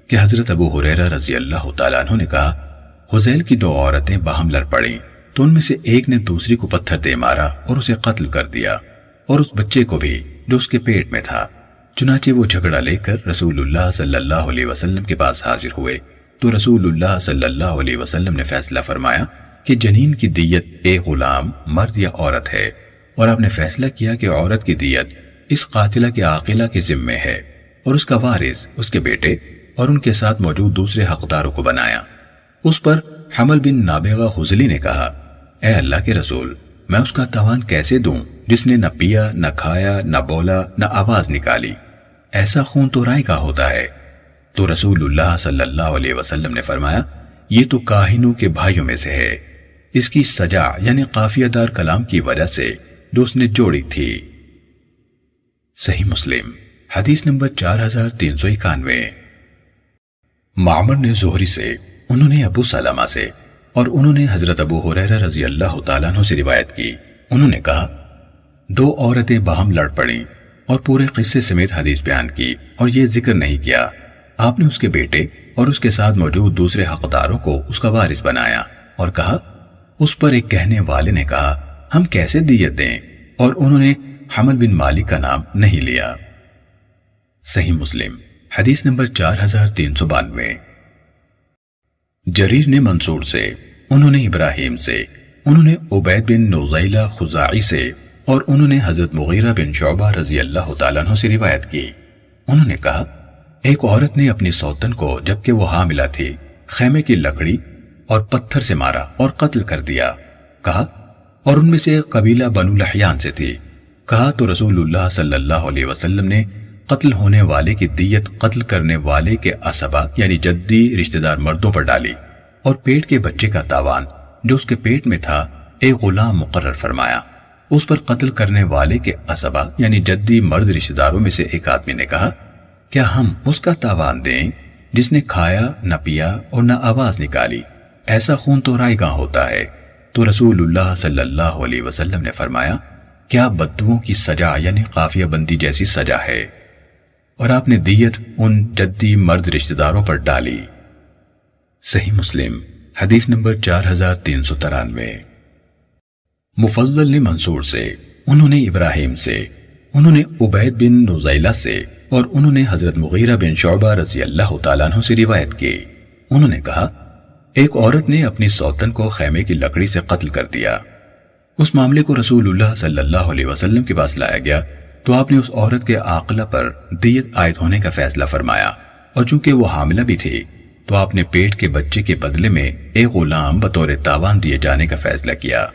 कि हजरत अबू हुरैरा रजी अल्लाह तु ने कहा हुजैल की दो औरतें बाहम लड़ पड़ी तो उनमें से एक ने दूसरी को पत्थर दे मारा और उसे कत्ल कर दिया और उस बच्चे को भी जो उसके पेट में था चुनाचे वो झगड़ा लेकर रसूलुल्लाह सल्लल्लाहु अलैहि वसल्लम के पास हाजिर हुए तो रसूलुल्लाह सल्लल्लाहु अलैहि वसल्लम ने फैसला फरमाया कि जनीन की दियत एक गुलाम मर्द या औरत है और आपने फैसला किया कि औरत की दियत इस कातिला के आकिला के जिम्मे है और उसका वारिस उसके बेटे और उनके साथ मौजूद दूसरे हकदारों को बनाया उस पर हमल बिन नाबेगा हुजली ने कहा ए अल्लाह के रसूल मैं उसका तवान कैसे दूं जिसने न पिया न खाया न बोला न आवाज निकाली ऐसा खून तो राय का होता है तो रसूलुल्लाह सल्लल्लाहु अलैहि वसल्लम ने फरमाया ये तो काहिनों के भाइयों में से है इसकी सजा यानी काफियादार कलाम की वजह से जो उसने जोड़ी थी सही मुस्लिम हदीस नंबर चार हजार तीन सौ इक्यानवे मामर ने जोहरी से उन्होंने अबू सलामा से और उन्होंने हजरत अबू हुरैरा रजी अल्लाह तु से रिवायत की उन्होंने कहा दो औरतें बाहम लड़ पड़ी और पूरे किस्से समेत हदीस बयान की और ये जिक्र नहीं किया आपने उसके बेटे और उसके साथ मौजूद दूसरे हकदारों को उसका वारिस बनाया और कहा उस पर एक कहने वाले ने कहा हम कैसे दियत दें और उन्होंने हमल बिन मालिक का नाम नहीं लिया सही मुस्लिम हदीस नंबर चार हजार तीन सौ बानवे जरीर ने मंसूर से उन्होंने इब्राहिम से उन्होंने उबैद बिन नोजैला खुजाई से और उन्होंने हजरत मुगीरा बिन शोबा रजी अल्लाह से रिवायत की उन्होंने कहा एक औरत ने अपनी सौतन को जबकि वो हा मिला थी खेमे की लकड़ी और पत्थर से मारा और कत्ल कर दिया कहा और उनमें से एक कबीला बनु लहयान से थी कहा तो रसूलुल्लाह सल्लल्लाहु अलैहि वसल्लम ने कत्ल होने वाले की दियत कत्ल करने वाले के असबा यानी जद्दी रिश्तेदार मर्दों पर डाली और पेट के बच्चे का तावान जो उसके पेट में था एक गुलाम मुकर्र फरमाया उस पर कत्ल करने वाले के असबा यानी जद्दी मर्द रिश्तेदारों में से एक आदमी ने कहा क्या हम उसका तावान दें जिसने खाया न पिया और न आवाज निकाली ऐसा खून तो रायगा होता है तो रसूलुल्लाह सल्लल्लाहु अलैहि वसल्लम ने फरमाया क्या बद्दुओं की सजा यानी काफिया बंदी जैसी सजा है और आपने दियत उन जद्दी मर्द रिश्तेदारों पर डाली सही मुस्लिम हदीस नंबर चार हजार तीन सौ तिरानवे मुफजल ने मंसूर से उन्होंने इब्राहिम से उन्होंने उबैद बिन नुजैला से और उन्होंने हजरत मुगीरा बिन शोबा रजी अल्लाह तु से रिवायत की उन्होंने कहा एक औरत ने अपनी सौतन को खैमे की लकड़ी से कत्ल कर दिया उस मामले को रसूलुल्लाह सल्लल्लाहु अलैहि वसल्लम के पास लाया गया तो आपने उस औरत के आकला पर दियत आयद होने का फैसला फरमाया और चूंकि वो हामिला भी थी तो आपने पेट के बच्चे के बदले में एक गुलाम बतौर तावान दिए जाने का फैसला किया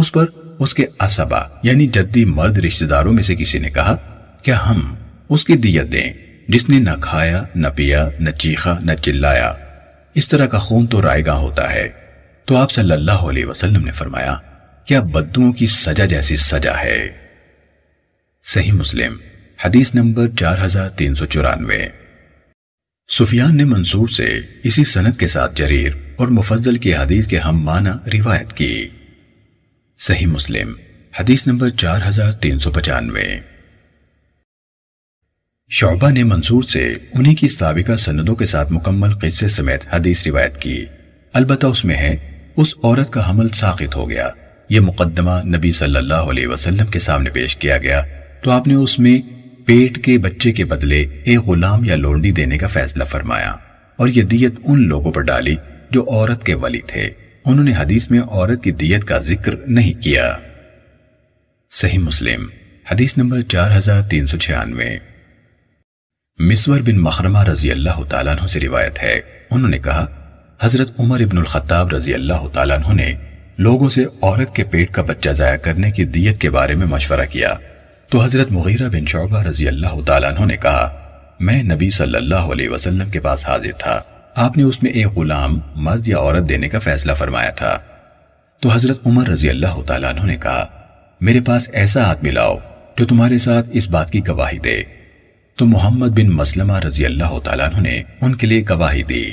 उस पर उसके असबा यानी जद्दी मर्द रिश्तेदारों में से किसी ने कहा क्या हम उसकी दियत दें जिसने न खाया न पिया न चीखा न चिल्लाया इस तरह का खून तो रायगा होता है तो आप सल्लल्लाहु अलैहि वसल्लम ने फरमाया क्या बद्दुओं की सजा जैसी सजा है सही मुस्लिम हदीस नंबर चार हजार तीन सौ चौरानवे सुफियान ने मंसूर से इसी सनत के साथ जरीर और मुफजल की हदीस के हम माना रिवायत की सही मुस्लिम हदीस नंबर चार हजार तीन सौ पचानवे शोबा ने मंसूर से उन्हीं की साबिका सनदों के साथ मुकम्मल किस्से समेत हदीस रिवायत की अलबत् उसमें है उस औरत का हमल साखित हो गया ये मुकदमा नबी सल्लल्लाहु अलैहि वसल्लम के सामने पेश किया गया तो आपने उसमें पेट के बच्चे के बदले एक गुलाम या लोंडी देने का फैसला फरमाया और यह दियत उन लोगों पर डाली जो औरत के वली थे उन्होंने हदीस में औरत की दियत का जिक्र नहीं किया सही मुस्लिम हदीस नंबर चार मिसवर बिन मखरमा रजी अल्लाह तु से रिवायत है उन्होंने कहा हजरत उमर इबन खत्ताब रजी अल्लाह तु ने लोगों से औरत के पेट का बच्चा जाया करने की दियत के बारे में मशवरा किया तो हजरत मुगैरा बिन शोबा रजी अल्लाह तु ने कहा मैं नबी सल्लल्लाहु अलैहि वसल्लम के पास हाजिर था आपने उसमें एक गुलाम मर्द या औरत देने का फैसला फरमाया था तो हजरत उमर रजी अल्लाह तु ने कहा मेरे पास ऐसा आदमी लाओ जो तुम्हारे साथ इस बात की गवाही दे तो मोहम्मद बिन मसलमा रजी अल्लाह तु ने उनके लिए गवाही दी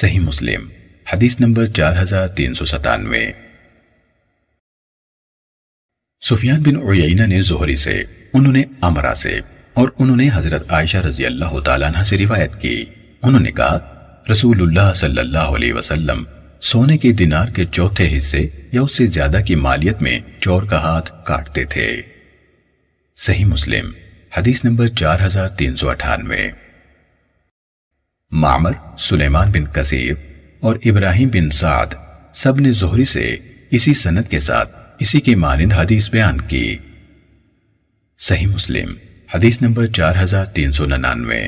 सही मुस्लिम हदीस नंबर चार हजार तीन सौ सतानवे सुफियान बिन उयना ने जोहरी से उन्होंने अमरा से और उन्होंने हजरत आयशा रजी अल्लाह तला से रिवायत की उन्होंने कहा रसूलुल्लाह सल्लल्लाहु अलैहि वसल्लम सोने के दिनार के चौथे हिस्से या उससे ज्यादा की मालियत में चोर का हाथ काटते थे सही मुस्लिम हदीस नंबर चार हजार तीन सौ अठानवे मामर सुलेमान बिन कसीर और इब्राहिम बिन साद सब ने जोहरी से इसी सनत के साथ इसी के मानिंद हदीस बयान की सही मुस्लिम हदीस नंबर चार हजार तीन सौ निन्यानवे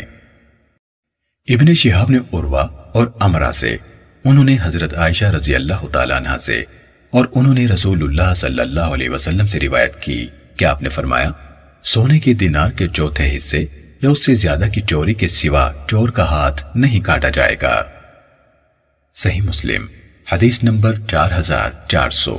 इबन शिहाब ने उर्वा और अमरा से उन्होंने हजरत आयशा रजी अल्लाह तला से और उन्होंने रसूलुल्लाह सल्लल्लाहु अलैहि वसल्लम से रिवायत की क्या आपने फरमाया सोने के दिनार के चौथे हिस्से या उससे ज्यादा की चोरी के सिवा चोर का हाथ नहीं काटा जाएगा सही मुस्लिम हदीस नंबर चार हजार चार सौ